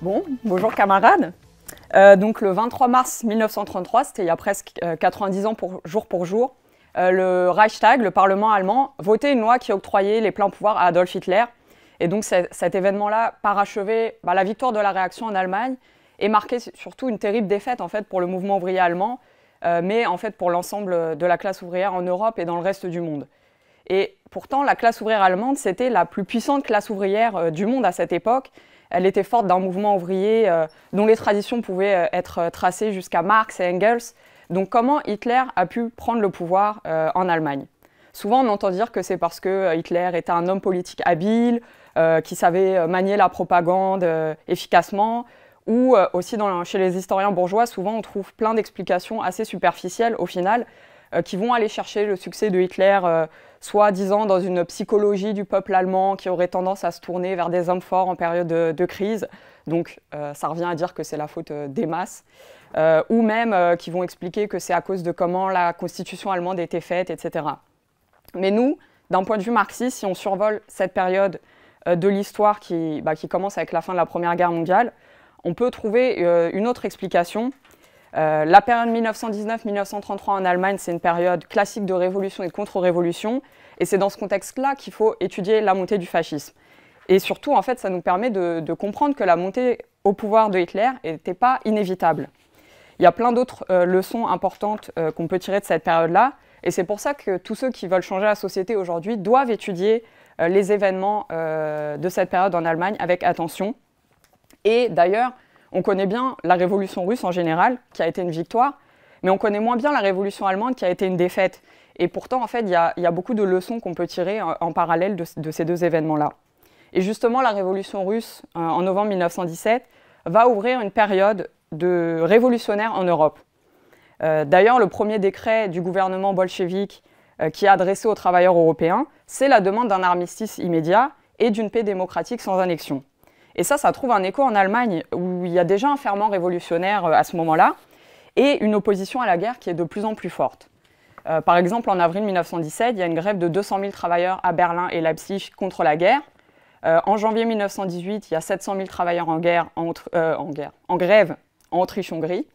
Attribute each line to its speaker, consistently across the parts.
Speaker 1: Bon, bonjour camarades. Euh, donc le 23 mars 1933, c'était il y a presque 90 euh, ans pour, jour pour jour, euh, le Reichstag, le Parlement allemand, votait une loi qui octroyait les pleins pouvoirs à Adolf Hitler. Et donc cet événement-là parachevait bah, la victoire de la réaction en Allemagne et marquait surtout une terrible défaite en fait pour le mouvement ouvrier allemand, mais en fait pour l'ensemble de la classe ouvrière en Europe et dans le reste du monde. Et pourtant, la classe ouvrière allemande, c'était la plus puissante classe ouvrière du monde à cette époque. Elle était forte d'un mouvement ouvrier euh, dont les traditions pouvaient euh, être euh, tracées jusqu'à Marx et Engels. Donc comment Hitler a pu prendre le pouvoir en Allemagne Souvent on entend dire que c'est parce que Hitler était un homme politique habile, qui savait manier la propagande efficacement, ou aussi chez les historiens bourgeois, souvent on trouve plein d'explications assez superficielles au final, qui vont aller chercher le succès de Hitler soit disant dans une psychologie du peuple allemand qui aurait tendance à se tourner vers des hommes forts en période de, crise. Donc euh, ça revient à dire que c'est la faute euh, des masses. Euh, ou même qui vont expliquer que c'est à cause de comment la constitution allemande était faite, etc. Mais nous, d'un point de vue marxiste, si on survole cette période de l'histoire bah, qui, commence avec la fin de la Première Guerre mondiale, on peut trouver une autre explication euh, la période 1919-1933 en Allemagne, c'est une période classique de révolution et de contre-révolution. Et c'est dans ce contexte-là qu'il faut étudier la montée du fascisme. Et surtout, en fait, ça nous permet de, comprendre que la montée au pouvoir de Hitler n'était pas inévitable. Il y a plein d'autres euh, leçons importantes euh, qu'on peut tirer de cette période-là. Et c'est pour ça que tous ceux qui veulent changer la société aujourd'hui doivent étudier les événements de cette période en Allemagne avec attention. Et d'ailleurs, on connaît bien la révolution russe en général, qui a été une victoire, mais on connaît moins bien la révolution allemande, qui a été une défaite. Et pourtant, en fait, il y, a beaucoup de leçons qu'on peut tirer en, parallèle de, ces deux événements-là. Et justement, la révolution russe, euh, en novembre 1917, va ouvrir une période de révolutionnaire en Europe. Euh, d'ailleurs, le premier décret du gouvernement bolchevique euh, qui est adressé aux travailleurs européens, c'est la demande d'un armistice immédiat et d'une paix démocratique sans annexion. Et ça, ça trouve un écho en Allemagne, où il y a déjà un ferment révolutionnaire euh, à ce moment-là, et une opposition à la guerre qui est de plus en plus forte. Euh, par exemple, en avril 1917, il y a une grève de 200 000 travailleurs à Berlin et Leipzig contre la guerre. Euh, en janvier 1918, il y a 700 000 travailleurs en, guerre, en, grève en Autriche-Hongrie.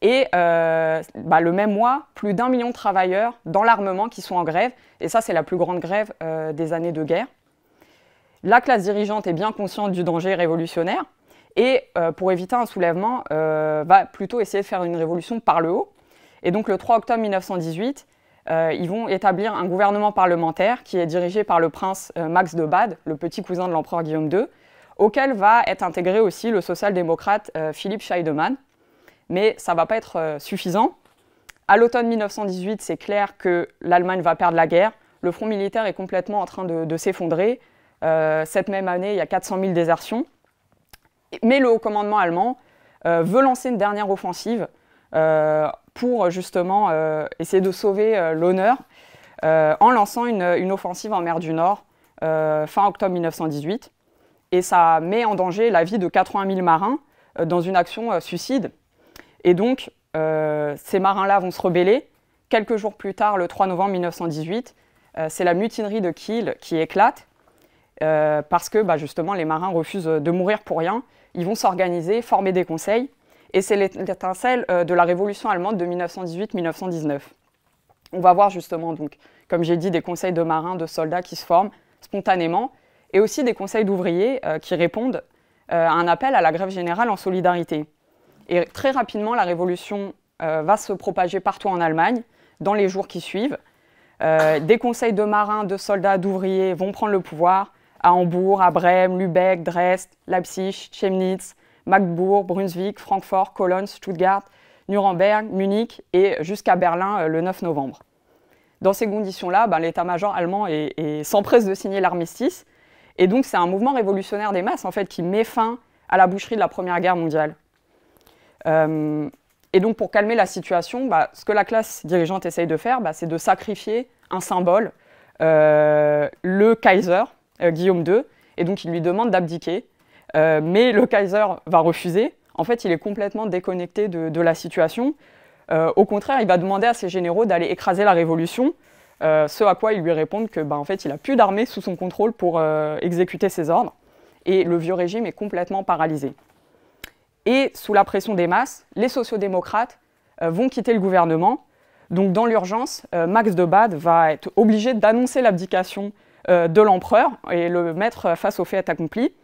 Speaker 1: Et bah, le même mois, plus d'un million de travailleurs dans l'armement qui sont en grève. Et ça, c'est la plus grande grève des années de guerre. La classe dirigeante est bien consciente du danger révolutionnaire et euh, pour éviter un soulèvement, euh, va plutôt essayer de faire une révolution par le haut. Et donc le 3 octobre 1918, euh, ils vont établir un gouvernement parlementaire qui est dirigé par le prince Max de Bade, le petit cousin de l'empereur Guillaume II, auquel va être intégré aussi le social-démocrate Philippe Scheidemann. Mais ça ne va pas être suffisant. À l'automne 1918, c'est clair que l'Allemagne va perdre la guerre. Le front militaire est complètement en train de s'effondrer. Euh, cette même année, il y a 400 000 désertions. Mais le haut commandement allemand euh, veut lancer une dernière offensive euh, pour justement essayer de sauver l'honneur en lançant une, offensive en mer du Nord fin octobre 1918. Et ça met en danger la vie de 80 000 marins dans une action suicide. Et donc, ces marins-là vont se rebeller. Quelques jours plus tard, le 3 novembre 1918, c'est la mutinerie de Kiel qui éclate. Euh, parce que bah, justement les marins refusent de mourir pour rien. Ils vont s'organiser, former des conseils, et c'est l'étincelle euh, de la révolution allemande de 1918-1919. On va voir justement, donc, comme j'ai dit, des conseils de marins, de soldats qui se forment spontanément, et aussi des conseils d'ouvriers euh, qui répondent à un appel à la grève générale en solidarité. Et très rapidement, la révolution va se propager partout en Allemagne, dans les jours qui suivent. des conseils de marins, de soldats, d'ouvriers vont prendre le pouvoir, à Hambourg, à Brême, Lübeck, Dresde, Leipzig, Chemnitz, Magdebourg, Brunswick, Francfort, Cologne, Stuttgart, Nuremberg, Munich et jusqu'à Berlin euh, le 9 novembre. Dans ces conditions-là, ben, l'état-major allemand s'empresse de signer l'armistice. Et donc c'est un mouvement révolutionnaire des masses en fait qui met fin à la boucherie de la Première Guerre mondiale. Euh, et donc pour calmer la situation, ben, ce que la classe dirigeante essaye de faire, ben, c'est de sacrifier un symbole, euh, le Kaiser, euh, Guillaume II, et donc il lui demande d'abdiquer. Euh, mais le Kaiser va refuser. En fait, il est complètement déconnecté de, la situation. Euh, au contraire, il va demander à ses généraux d'aller écraser la révolution, ce à quoi ils lui répondent que bah, en fait il a plus d'armée sous son contrôle pour exécuter ses ordres et le vieux régime est complètement paralysé. Et sous la pression des masses, les sociodémocrates démocrates vont quitter le gouvernement. Donc dans l'urgence, Max de Bade va être obligé d'annoncer l'abdication euh, de l'empereur et le mettre face au fait accompli.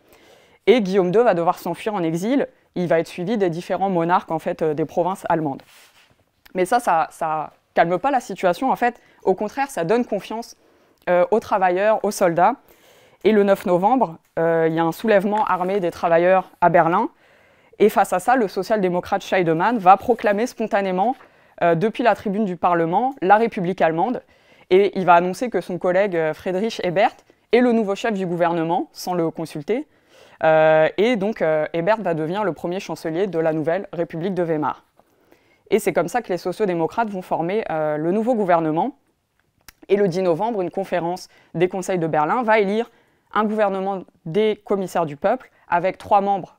Speaker 1: Et Guillaume II va devoir s'enfuir en exil. Il va être suivi des différents monarques en fait euh, des provinces allemandes. Mais ça, ça, ne calme pas la situation en fait. Au contraire, ça donne confiance euh, aux travailleurs, aux soldats. Et le 9 novembre, il y a un soulèvement armé des travailleurs à Berlin. Et face à ça, le social-démocrate Scheidemann va proclamer spontanément, depuis la tribune du Parlement, la République allemande et il va annoncer que son collègue euh, Friedrich Ebert est le nouveau chef du gouvernement, sans le consulter. Euh, et donc euh, Ebert va devenir le premier chancelier de la nouvelle République de Weimar. Et c'est comme ça que les sociodémocrates vont former le nouveau gouvernement. Et le 10 novembre, une conférence des conseils de Berlin va élire un gouvernement des commissaires du peuple avec trois membres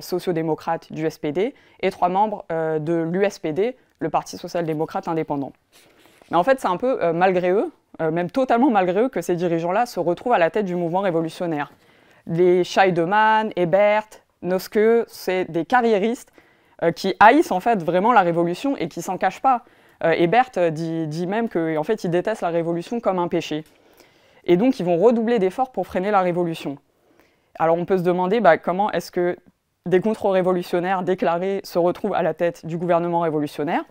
Speaker 1: sociodémocrates du SPD et trois membres de l'USPD, le Parti social-démocrate indépendant. Mais en fait, c'est un peu euh, malgré eux, euh, même totalement malgré eux, que ces dirigeants-là se retrouvent à la tête du mouvement révolutionnaire. Les Scheidemann, Ebert, Noske, c'est des carriéristes euh, qui haïssent en fait vraiment la révolution et qui s'en cachent pas. Ebert dit, dit, même qu'en en fait, ils détestent la révolution comme un péché. Et donc, ils vont redoubler d'efforts pour freiner la révolution. Alors, on peut se demander bah, comment est-ce que des contre-révolutionnaires déclarés se retrouvent à la tête du gouvernement révolutionnaire.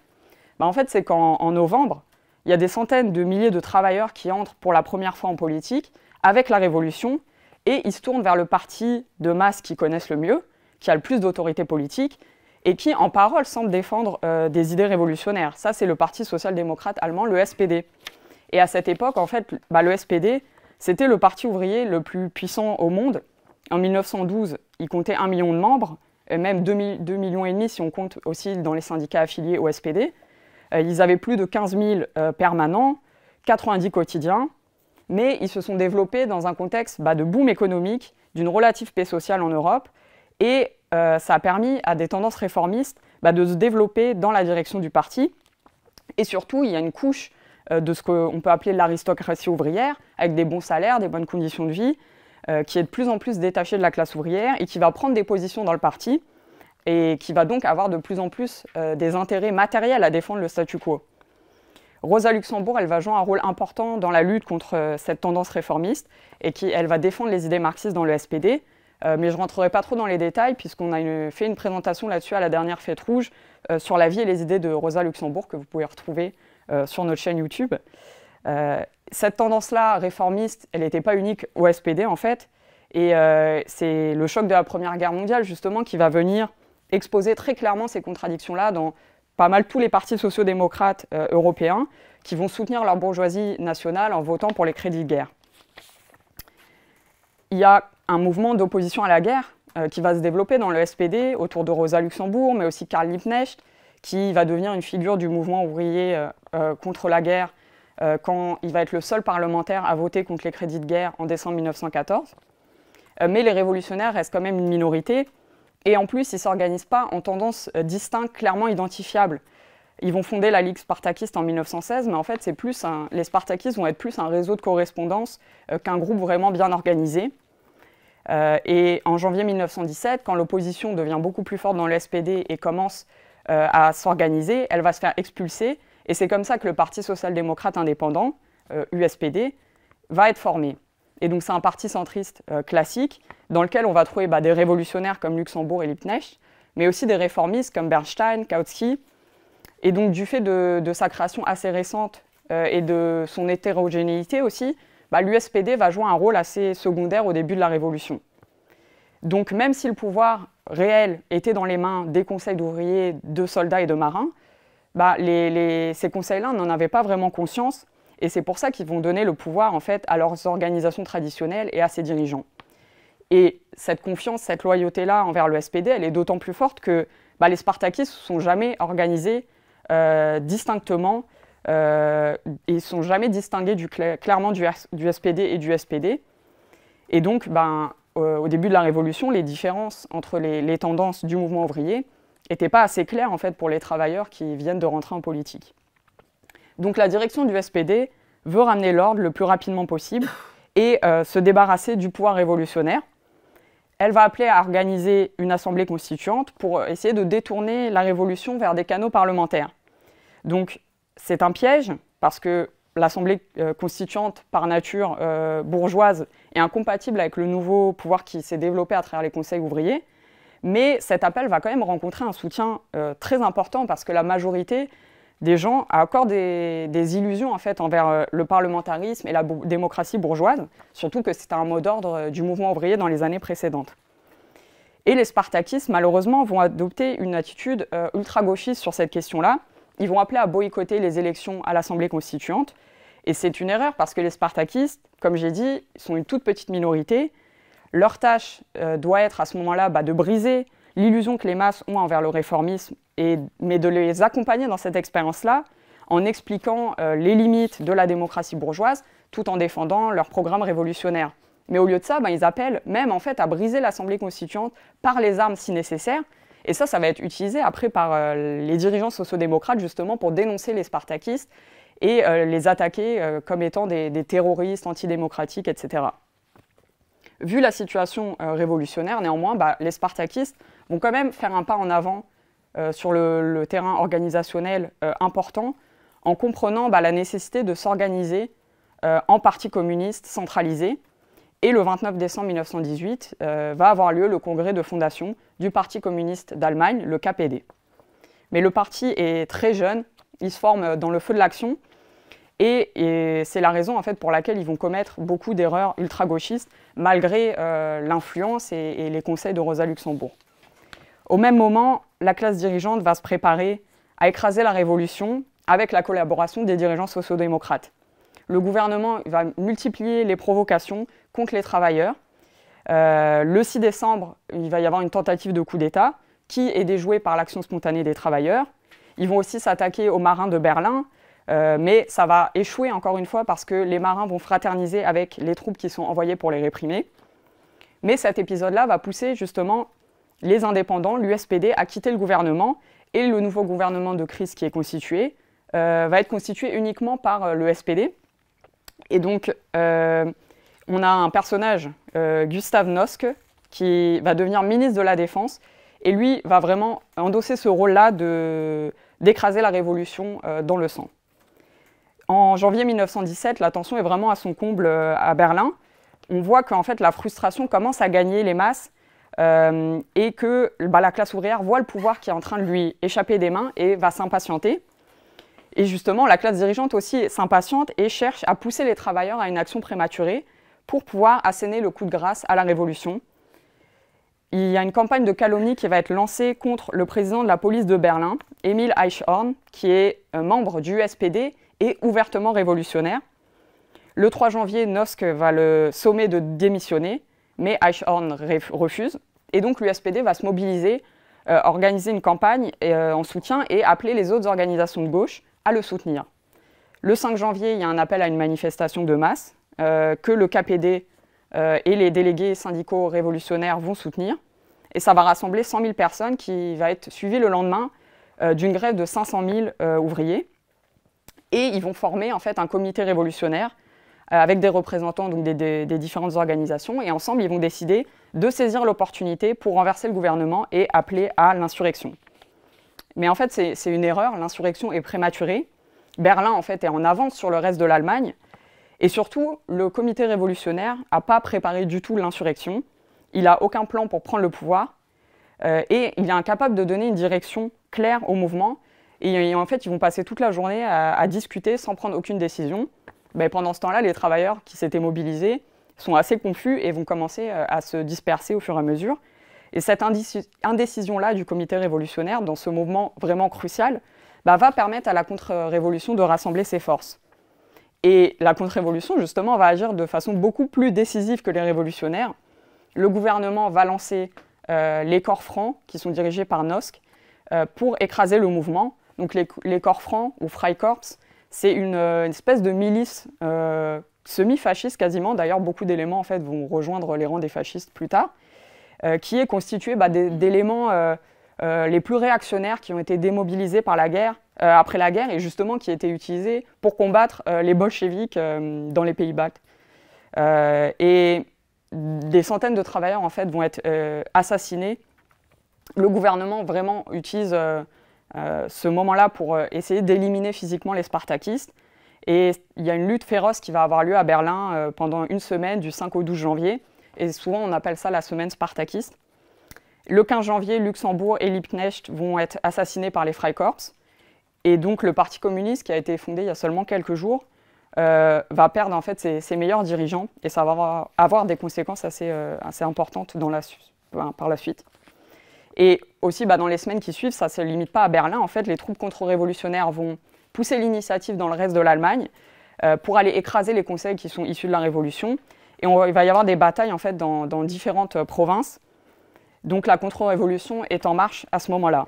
Speaker 1: Bah, en fait, c'est qu'en novembre, il y a des centaines de milliers de travailleurs qui entrent pour la première fois en politique avec la Révolution et ils se tournent vers le parti de masse qu'ils connaissent le mieux, qui a le plus d'autorité politique et qui, en parole, semble défendre euh, des idées révolutionnaires. Ça, c'est le Parti social-démocrate allemand, le SPD. Et à cette époque, en fait, bah, le SPD, c'était le parti ouvrier le plus puissant au monde. En 1912, il comptait un million de membres, et même deux millions et demi si on compte aussi dans les syndicats affiliés au SPD. Euh, ils avaient plus de 15 000 euh, permanents, 90 quotidiens, mais ils se sont développés dans un contexte bah, de boom économique, d'une relative paix sociale en Europe, et euh, ça a permis à des tendances réformistes bah, de se développer dans la direction du parti. Et surtout, il y a une couche de ce qu'on peut appeler l'aristocratie ouvrière, avec des bons salaires, des bonnes conditions de vie, qui est de plus en plus détachée de la classe ouvrière et qui va prendre des positions dans le parti et qui va donc avoir de plus en plus euh, des intérêts matériels à défendre le statu quo. Rosa Luxembourg, elle va jouer un rôle important dans la lutte contre euh, cette tendance réformiste et qui, elle va défendre les idées marxistes dans le SPD. Euh, mais je ne rentrerai pas trop dans les détails puisqu'on a fait une présentation là-dessus à la dernière fête rouge sur la vie et les idées de Rosa Luxembourg que vous pouvez retrouver sur notre chaîne YouTube. cette tendance-là réformiste, elle n'était pas unique au SPD en fait. Et c'est le choc de la Première Guerre mondiale justement qui va venir exposer très clairement ces contradictions-là dans pas mal tous les partis sociodémocrates démocrates euh, européens qui vont soutenir leur bourgeoisie nationale en votant pour les crédits de guerre. Il y a un mouvement d'opposition à la guerre euh, qui va se développer dans le SPD autour de Rosa Luxembourg, mais aussi Karl Liebknecht, qui va devenir une figure du mouvement ouvrier euh, contre la guerre quand il va être le seul parlementaire à voter contre les crédits de guerre en décembre 1914. mais les révolutionnaires restent quand même une minorité, et en plus, ils ne s'organisent pas en tendances euh, distinctes, clairement identifiables. Ils vont fonder la Ligue spartakiste en 1916, mais en fait, plus les spartakistes vont être plus un réseau de correspondance euh, qu'un groupe vraiment bien organisé. Euh, et en janvier 1917, quand l'opposition devient beaucoup plus forte dans le SPD et commence à s'organiser, elle va se faire expulser. Et c'est comme ça que le Parti social-démocrate indépendant, USPD, va être formé. Et donc c'est un parti centriste euh, classique dans lequel on va trouver bah, des révolutionnaires comme Luxembourg et Liebknecht, mais aussi des réformistes comme Bernstein, Kautsky. Et donc du fait de, sa création assez récente euh, et de son hétérogénéité aussi, bah, l'USPD va jouer un rôle assez secondaire au début de la Révolution. Donc même si le pouvoir réel était dans les mains des conseils d'ouvriers, de soldats et de marins, bah, ces conseils-là n'en avaient pas vraiment conscience et c'est pour ça qu'ils vont donner le pouvoir en fait à leurs organisations traditionnelles et à ses dirigeants. Et cette confiance, cette loyauté-là envers le SPD, elle est d'autant plus forte que bah, les Spartakistes ne sont jamais organisés euh, distinctement euh, et ne sont jamais distingués clairement du, SPD et du SPD. Et donc, ben, euh, au début de la Révolution, les différences entre les, les tendances du mouvement ouvrier n'étaient pas assez claires en fait, pour les travailleurs qui viennent de rentrer en politique. Donc la direction du SPD veut ramener l'ordre le plus rapidement possible et euh, se débarrasser du pouvoir révolutionnaire. Elle va appeler à organiser une assemblée constituante pour euh, essayer de détourner la révolution vers des canaux parlementaires. Donc c'est un piège parce que l'assemblée euh, constituante par nature bourgeoise est incompatible avec le nouveau pouvoir qui s'est développé à travers les conseils ouvriers. Mais cet appel va quand même rencontrer un soutien très important parce que la majorité des gens à encore des, illusions en fait envers euh, le parlementarisme et la démocratie bourgeoise, surtout que c'était un mot d'ordre euh, du mouvement ouvrier dans les années précédentes. Et les spartakistes, malheureusement, vont adopter une attitude euh, ultra-gauchiste sur cette question-là. Ils vont appeler à boycotter les élections à l'Assemblée constituante. Et c'est une erreur parce que les spartakistes, comme j'ai dit, sont une toute petite minorité. Leur tâche doit être à ce moment-là bah, de briser l'illusion que les masses ont envers le réformisme mais de les accompagner dans cette expérience-là en expliquant euh, les limites de la démocratie bourgeoise tout en défendant leur programme révolutionnaire. Mais au lieu de ça, ben, ils appellent même en fait à briser l'Assemblée constituante par les armes si nécessaire. Et ça, ça va être utilisé après par euh, les dirigeants sociodémocrates justement pour dénoncer les spartakistes et euh, les attaquer comme étant des, terroristes antidémocratiques, etc. Vu la situation révolutionnaire, néanmoins, ben, les spartakistes vont quand même faire un pas en avant euh, sur le, terrain organisationnel euh, important en comprenant bah, la nécessité de s'organiser euh, en parti communiste centralisé. Et le 29 décembre 1918 va avoir lieu le congrès de fondation du Parti communiste d'Allemagne, le KPD. Mais le parti est très jeune, il se forme dans le feu de l'action, et, c'est la raison en fait pour laquelle ils vont commettre beaucoup d'erreurs ultra-gauchistes malgré l'influence et, les conseils de Rosa Luxembourg. Au même moment, la classe dirigeante va se préparer à écraser la révolution avec la collaboration des dirigeants sociodémocrates. Le gouvernement va multiplier les provocations contre les travailleurs. Euh, le 6 décembre, il va y avoir une tentative de coup d'État qui est déjouée par l'action spontanée des travailleurs. Ils vont aussi s'attaquer aux marins de Berlin, euh, mais ça va échouer encore une fois parce que les marins vont fraterniser avec les troupes qui sont envoyées pour les réprimer. Mais cet épisode-là va pousser justement les indépendants, l'USPD, a quitté le gouvernement et le nouveau gouvernement de crise qui est constitué euh, va être constitué uniquement par l'USPD. Euh, le Et donc, euh, on a un personnage, Gustav Noske, qui va devenir ministre de la Défense. Et lui va vraiment endosser ce rôle-là d'écraser la révolution dans le sang. En janvier 1917, la tension est vraiment à son comble à Berlin. On voit qu'en fait, la frustration commence à gagner les masses euh, et que bah, la classe ouvrière voit le pouvoir qui est en train de lui échapper des mains et va s'impatienter. Et justement, la classe dirigeante aussi s'impatiente et cherche à pousser les travailleurs à une action prématurée pour pouvoir asséner le coup de grâce à la Révolution. Il y a une campagne de calomnie qui va être lancée contre le président de la police de Berlin, Emil Eichhorn, qui est euh, membre du SPD et ouvertement révolutionnaire. Le 3 janvier, Nosk va le sommer de démissionner mais Eichhorn refuse. Et donc l'USPD va se mobiliser, euh, organiser une campagne euh, en soutien et appeler les autres organisations de gauche à le soutenir. Le 5 janvier, il y a un appel à une manifestation de masse euh, que le KPD et les délégués syndicaux révolutionnaires vont soutenir. Et ça va rassembler 100 000 personnes qui va être suivie le lendemain d'une grève de 500 000 ouvriers. Et ils vont former en fait un comité révolutionnaire euh, avec des représentants donc des, différentes organisations, et ensemble, ils vont décider de saisir l'opportunité pour renverser le gouvernement et appeler à l'insurrection. Mais en fait, c'est une erreur, l'insurrection est prématurée. Berlin, en fait, est en avance sur le reste de l'Allemagne, et surtout, le comité révolutionnaire n'a pas préparé du tout l'insurrection, il n'a aucun plan pour prendre le pouvoir, euh, et il est incapable de donner une direction claire au mouvement, et, en fait, ils vont passer toute la journée à discuter sans prendre aucune décision, ben, pendant ce temps-là, les travailleurs qui s'étaient mobilisés sont assez confus et vont commencer euh, à se disperser au fur et à mesure. Et cette indécision-là du comité révolutionnaire, dans ce mouvement vraiment crucial, bah, va permettre à la contre-révolution de rassembler ses forces. Et la contre-révolution, justement, va agir de façon beaucoup plus décisive que les révolutionnaires. Le gouvernement va lancer euh, les corps francs, qui sont dirigés par Nosk, euh, pour écraser le mouvement. Donc les, les corps francs, ou Freikorps, c'est euh, une, espèce de milice euh, semi-fasciste quasiment, d'ailleurs beaucoup d'éléments en fait vont rejoindre les rangs des fascistes plus tard, euh, qui est constituée bah, d'éléments les plus réactionnaires qui ont été démobilisés par la guerre, après la guerre et justement qui étaient utilisés pour combattre les bolcheviks dans les pays baltes. et des centaines de travailleurs en fait vont être assassinés. Le gouvernement vraiment utilise euh, ce moment-là pour euh, essayer d'éliminer physiquement les Spartakistes. Et il y a une lutte féroce qui va avoir lieu à Berlin euh, pendant une semaine, du 5 au 12 janvier. Et souvent, on appelle ça la semaine spartakiste. Le 15 janvier, Luxembourg et Liebknecht vont être assassinés par les Freikorps. Et donc, le Parti communiste, qui a été fondé il y a seulement quelques jours, va perdre en fait ses, meilleurs dirigeants. Et ça va avoir, des conséquences assez, assez importantes dans la, par la suite. Et aussi, bah, dans les semaines qui suivent, ça ne se limite pas à Berlin. En fait, les troupes contre-révolutionnaires vont pousser l'initiative dans le reste de l'Allemagne euh, pour aller écraser les conseils qui sont issus de la Révolution. Et il va y avoir des batailles en fait, dans, différentes euh, provinces. Donc la contre-révolution est en marche à ce moment-là.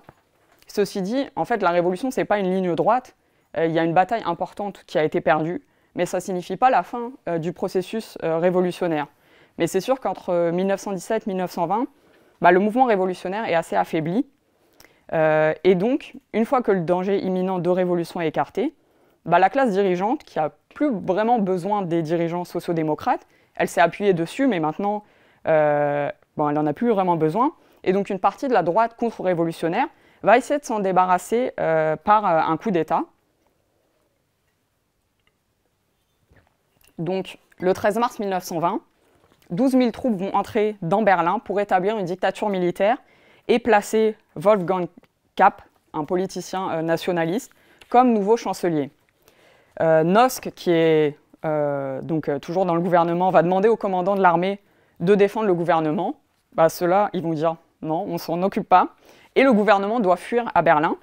Speaker 1: Ceci dit, en fait, la révolution, ce n'est pas une ligne droite. Euh, il y a une bataille importante qui a été perdue, mais ça ne signifie pas la fin du processus révolutionnaire. Mais c'est sûr qu'entre 1917 1920, bah, le mouvement révolutionnaire est assez affaibli. Euh, et donc, une fois que le danger imminent de révolution est écarté, bah, la classe dirigeante, qui a plus vraiment besoin des dirigeants sociodémocrates, elle s'est appuyée dessus, mais maintenant, euh, elle n'en a plus vraiment besoin. Et donc, une partie de la droite contre-révolutionnaire va essayer de s'en débarrasser euh, par un coup d'État. Donc, le 13 mars 1920, 12 000 troupes vont entrer dans Berlin pour établir une dictature militaire et placer Wolfgang Kapp, un politicien euh, nationaliste, comme nouveau chancelier. Euh, Nosk, qui est euh, donc toujours dans le gouvernement, va demander au commandant de l'armée de défendre le gouvernement. Bah, Ceux-là, ils vont dire non, on s'en occupe pas. Et le gouvernement doit fuir à Berlin.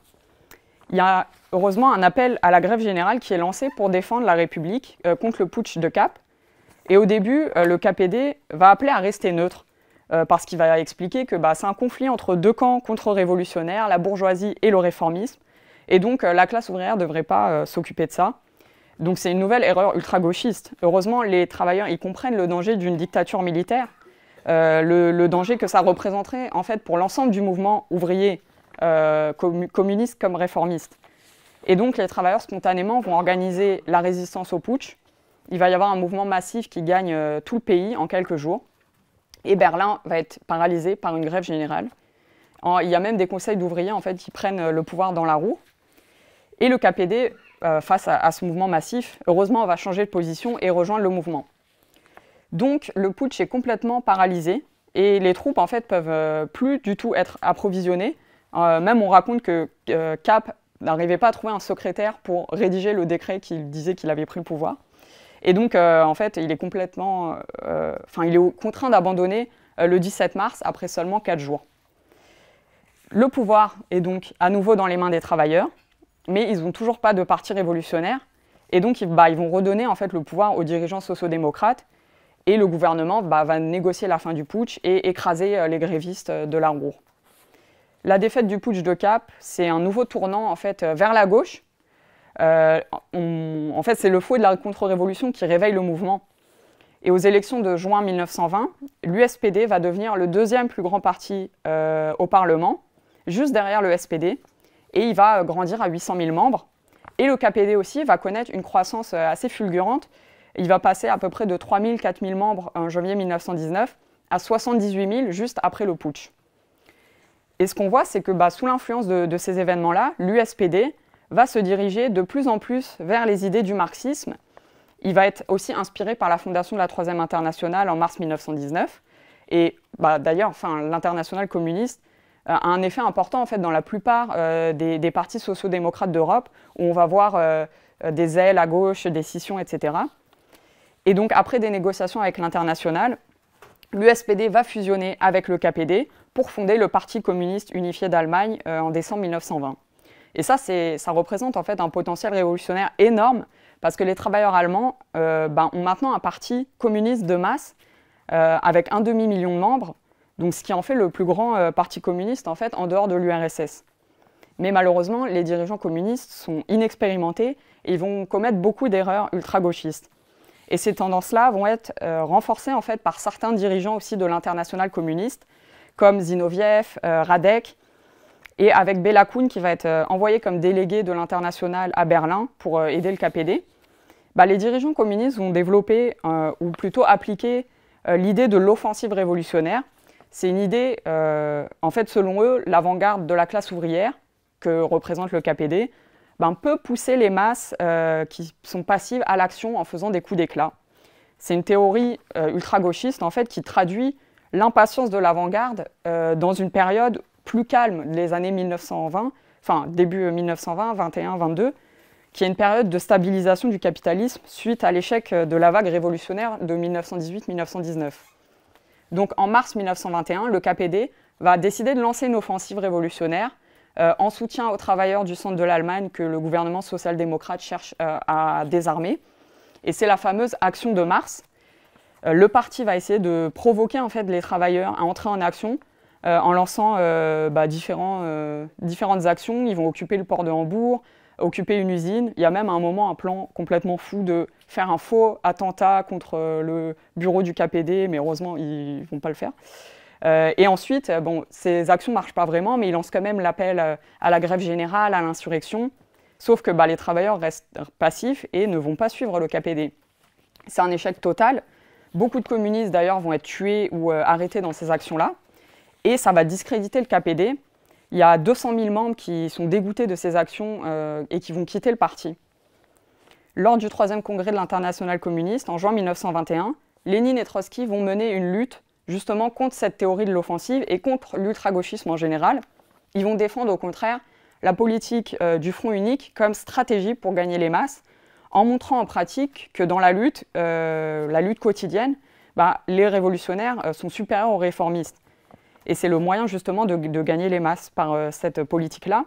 Speaker 1: Il y a heureusement un appel à la grève générale qui est lancé pour défendre la République contre le putsch de Kapp. Et au début, euh, le KPD va appeler à rester neutre, euh, parce qu'il va expliquer que bah, c'est un conflit entre deux camps contre-révolutionnaires, la bourgeoisie et le réformisme, et donc euh, la classe ouvrière ne devrait pas s'occuper de ça. Donc c'est une nouvelle erreur ultra-gauchiste. Heureusement, les travailleurs y comprennent le danger d'une dictature militaire, le, danger que ça représenterait en fait pour l'ensemble du mouvement ouvrier, communiste comme réformiste. Et donc les travailleurs spontanément vont organiser la résistance au putsch, il va y avoir un mouvement massif qui gagne euh, tout le pays en quelques jours. Et Berlin va être paralysé par une grève générale. il y a même des conseils d'ouvriers en fait, qui prennent euh, le pouvoir dans la roue. Et le KPD, euh, face à, ce mouvement massif, heureusement, va changer de position et rejoindre le mouvement. Donc le putsch est complètement paralysé et les troupes en fait peuvent plus du tout être approvisionnées. même on raconte que Cap n'arrivait pas à trouver un secrétaire pour rédiger le décret qu'il disait qu'il avait pris le pouvoir. Et donc, euh, en fait, il est complètement, euh, enfin, il est contraint d'abandonner euh, le 17 mars après seulement 4 jours. Le pouvoir est donc à nouveau dans les mains des travailleurs, mais ils n'ont toujours pas de parti révolutionnaire. Et donc, bah, ils vont redonner en fait, le pouvoir aux dirigeants sociodémocrates. Et le gouvernement bah, va négocier la fin du putsch et écraser les grévistes de la La défaite du putsch de Cap, c'est un nouveau tournant en fait, vers la gauche, euh, en fait, c'est le fouet de la contre-révolution qui réveille le mouvement. Et aux élections de juin 1920, l'USPD va devenir le deuxième plus grand parti euh, au Parlement, juste derrière le SPD, et il va euh, grandir à 800 000 membres. Et le KPD aussi va connaître une croissance assez fulgurante. Il va passer à peu près de 3 000, 4 000 membres en janvier 1919 à 78 000 juste après le putsch. Et ce qu'on voit, c'est que bah, sous l'influence de, de, ces événements-là, l'USPD va se diriger de plus en plus vers les idées du marxisme. Il va être aussi inspiré par la fondation de la Troisième Internationale en mars 1919. Et bah, d'ailleurs, enfin, l'internationale communiste euh, a un effet important en fait, dans la plupart euh, des, partis sociaux-démocrates d'Europe, où on va voir euh, des ailes à gauche, des scissions, etc. Et donc, après des négociations avec l'Internationale, l'USPD va fusionner avec le KPD pour fonder le Parti communiste unifié d'Allemagne en décembre 1920. Et ça, ça représente en fait un potentiel révolutionnaire énorme parce que les travailleurs allemands euh, ben, ont maintenant un parti communiste de masse euh, avec un demi-million de membres, donc ce qui en fait le plus grand euh, parti communiste en fait en dehors de l'URSS. Mais malheureusement, les dirigeants communistes sont inexpérimentés et vont commettre beaucoup d'erreurs ultra-gauchistes. Et ces tendances-là vont être renforcées en fait par certains dirigeants aussi de l'international communiste, comme Zinoviev, Radek, et avec Bella Kuhn qui va être euh, envoyé comme délégué de l'international à Berlin pour euh, aider le KPD, bah, les dirigeants communistes ont développé, euh, ou plutôt appliqué, l'idée de l'offensive révolutionnaire. C'est une idée, en fait, selon eux, l'avant-garde de la classe ouvrière, que représente le KPD, ben, peut pousser les masses qui sont passives à l'action en faisant des coups d'éclat. C'est une théorie ultra-gauchiste, en fait, qui traduit l'impatience de l'avant-garde dans une période plus calme des années 1920, enfin début 1920, 21, 22, qui est une période de stabilisation du capitalisme suite à l'échec euh, de la vague révolutionnaire de 1918-1919. Donc en mars 1921, le KPD va décider de lancer une offensive révolutionnaire euh, en soutien aux travailleurs du centre de l'Allemagne que le gouvernement social-démocrate cherche euh, à désarmer. Et c'est la fameuse action de mars. le parti va essayer de provoquer en fait les travailleurs à entrer en action euh, en lançant euh, bah, euh, différentes actions. Ils vont occuper le port de Hambourg, occuper une usine. Il y a même à un moment un plan complètement fou de faire un faux attentat contre le bureau du KPD, mais heureusement, ils ne vont pas le faire. et ensuite, bon, ces actions ne marchent pas vraiment, mais ils lancent quand même l'appel à la grève générale, à l'insurrection, sauf que bah, les travailleurs restent passifs et ne vont pas suivre le KPD. C'est un échec total. Beaucoup de communistes, d'ailleurs, vont être tués ou arrêtés dans ces actions-là et ça va discréditer le KPD. Il y a 200 000 membres qui sont dégoûtés de ces actions euh, et qui vont quitter le parti. Lors du troisième congrès de l'Internationale communiste, en juin 1921, Lénine et Trotsky vont mener une lutte justement contre cette théorie de l'offensive et contre l'ultragauchisme en général. Ils vont défendre au contraire la politique euh, du front unique comme stratégie pour gagner les masses, en montrant en pratique que dans la lutte, euh, la lutte quotidienne, bah, les révolutionnaires sont supérieurs aux réformistes. Et c'est le moyen justement de, gagner les masses par euh, cette politique-là.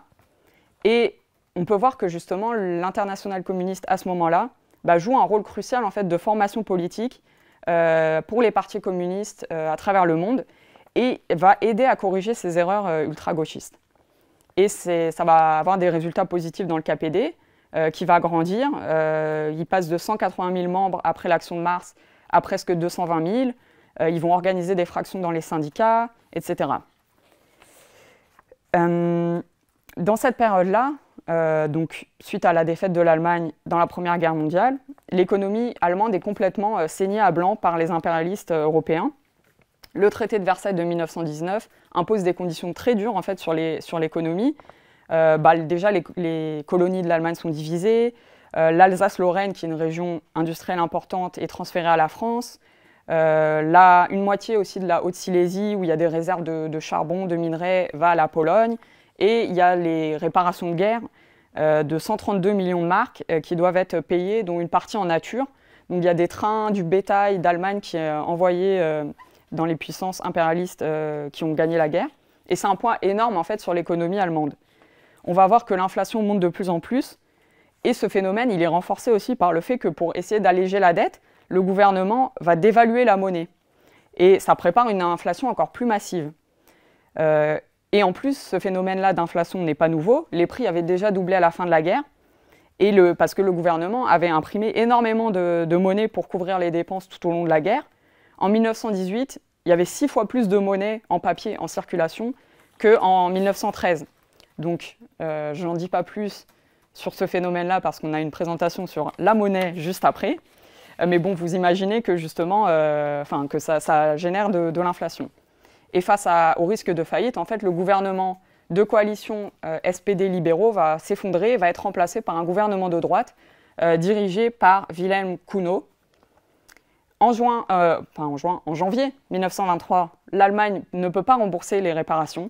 Speaker 1: Et on peut voir que justement l'international communiste à ce moment-là bah, joue un rôle crucial en fait de formation politique euh, pour les partis communistes euh, à travers le monde et va aider à corriger ces erreurs ultra-gauchistes. Et ça va avoir des résultats positifs dans le KPD, qui va grandir. il passe de 180 000 membres après l'action de mars à presque 220 000. Euh, ils vont organiser des fractions dans les syndicats, etc. Euh, dans cette période-là, euh, donc suite à la défaite de l'Allemagne dans la Première Guerre mondiale, l'économie allemande est complètement saignée à blanc par les impérialistes européens. Le traité de Versailles de 1919 impose des conditions très dures en fait sur l'économie. Bah, déjà les, colonies de l'Allemagne sont divisées. L'Alsace-Lorraine, qui est une région industrielle importante, est transférée à la France. Euh, la, une moitié aussi de la Haute-Silésie, où il y a des réserves de, charbon, de minerais, va à la Pologne. Et il y a les réparations de guerre euh, de 132 millions de marques euh, qui doivent être payées, dont une partie en nature. Donc il y a des trains, du bétail d'Allemagne qui est envoyé dans les puissances impérialistes qui ont gagné la guerre. Et c'est un point énorme en fait sur l'économie allemande. On va voir que l'inflation monte de plus en plus. Et ce phénomène, il est renforcé aussi par le fait que pour essayer d'alléger la dette, le gouvernement va dévaluer la monnaie. Et ça prépare une inflation encore plus massive. Euh, et en plus, ce phénomène-là d'inflation n'est pas nouveau. Les prix avaient déjà doublé à la fin de la guerre. Et le, parce que le gouvernement avait imprimé énormément de, monnaie pour couvrir les dépenses tout au long de la guerre. En 1918, il y avait six fois plus de monnaie en papier en circulation qu'en 1913. Donc, euh, je n'en dis pas plus sur ce phénomène-là parce qu'on a une présentation sur la monnaie juste après. Euh, mais bon, vous imaginez que justement, euh, que ça, génère de, l'inflation. Et face au risque de faillite, en fait, le gouvernement de coalition euh, SPD-libéraux va s'effondrer, va être remplacé par un gouvernement de droite dirigé par Wilhelm Kuno. En, janvier 1923, l'Allemagne ne peut pas rembourser les réparations.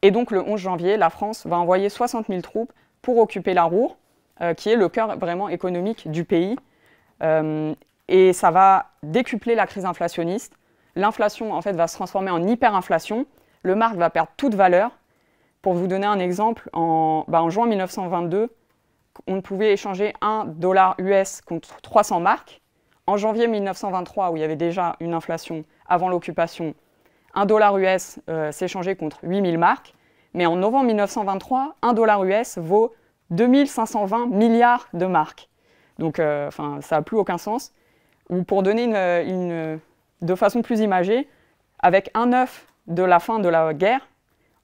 Speaker 1: Et donc le 11 janvier, la France va envoyer 60 000 troupes pour occuper la Ruhr, qui est le cœur vraiment économique du pays. Euh, et ça va décupler la crise inflationniste. L'inflation, en fait, va se transformer en hyperinflation. Le marque va perdre toute valeur. Pour vous donner un exemple, en, bah, juin 1922, on pouvait échanger 1 dollar US contre 300 marques. En janvier 1923, où il y avait déjà une inflation avant l'occupation, 1 dollar US euh, s'échangeait contre 8000 marques. Mais en novembre 1923, 1 dollar US vaut 2520 milliards de marques. Donc euh, ça n'a plus aucun sens. Ou pour donner une, de façon plus imagée, avec un œuf de la fin de la guerre,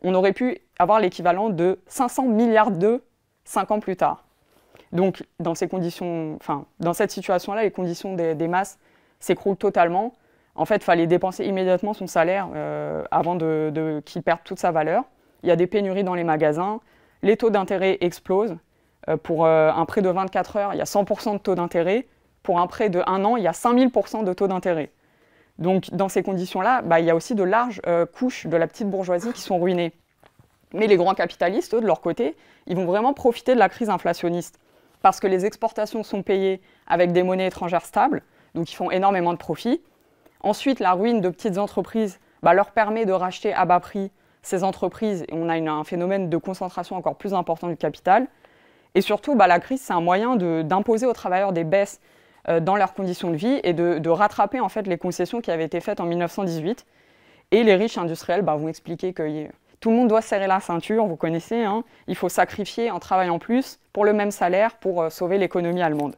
Speaker 1: on aurait pu avoir l'équivalent de 500 milliards d'œufs cinq ans plus tard. Donc, dans cette situation-là, les conditions des, masses s'écroulent totalement. En fait, il fallait dépenser immédiatement son salaire euh, avant qu'il perde toute sa valeur. Il y a des pénuries dans les magasins, les taux d'intérêt explosent, euh, pour euh, un prêt de 24 heures, il y a 100% de taux d'intérêt. Pour un prêt de 1 an, il y a 5000% de taux d'intérêt. Donc, dans ces conditions-là, bah, il y a aussi de larges euh, couches de la petite bourgeoisie qui sont ruinées. Mais les grands capitalistes, eux, de leur côté, ils vont vraiment profiter de la crise inflationniste parce que les exportations sont payées avec des monnaies étrangères stables, donc ils font énormément de profits. Ensuite, la ruine de petites entreprises bah, leur permet de racheter à bas prix ces entreprises et on a un phénomène de concentration encore plus important du capital. Et surtout, bah, la crise, c'est un moyen d'imposer aux travailleurs des baisses euh, dans leurs conditions de vie et de, rattraper en fait les concessions qui avaient été faites en 1918. Et les riches industriels bah, vont expliquer que tout le monde doit serrer la ceinture, vous connaissez, hein. il faut sacrifier en travaillant plus pour le même salaire pour euh, sauver l'économie allemande.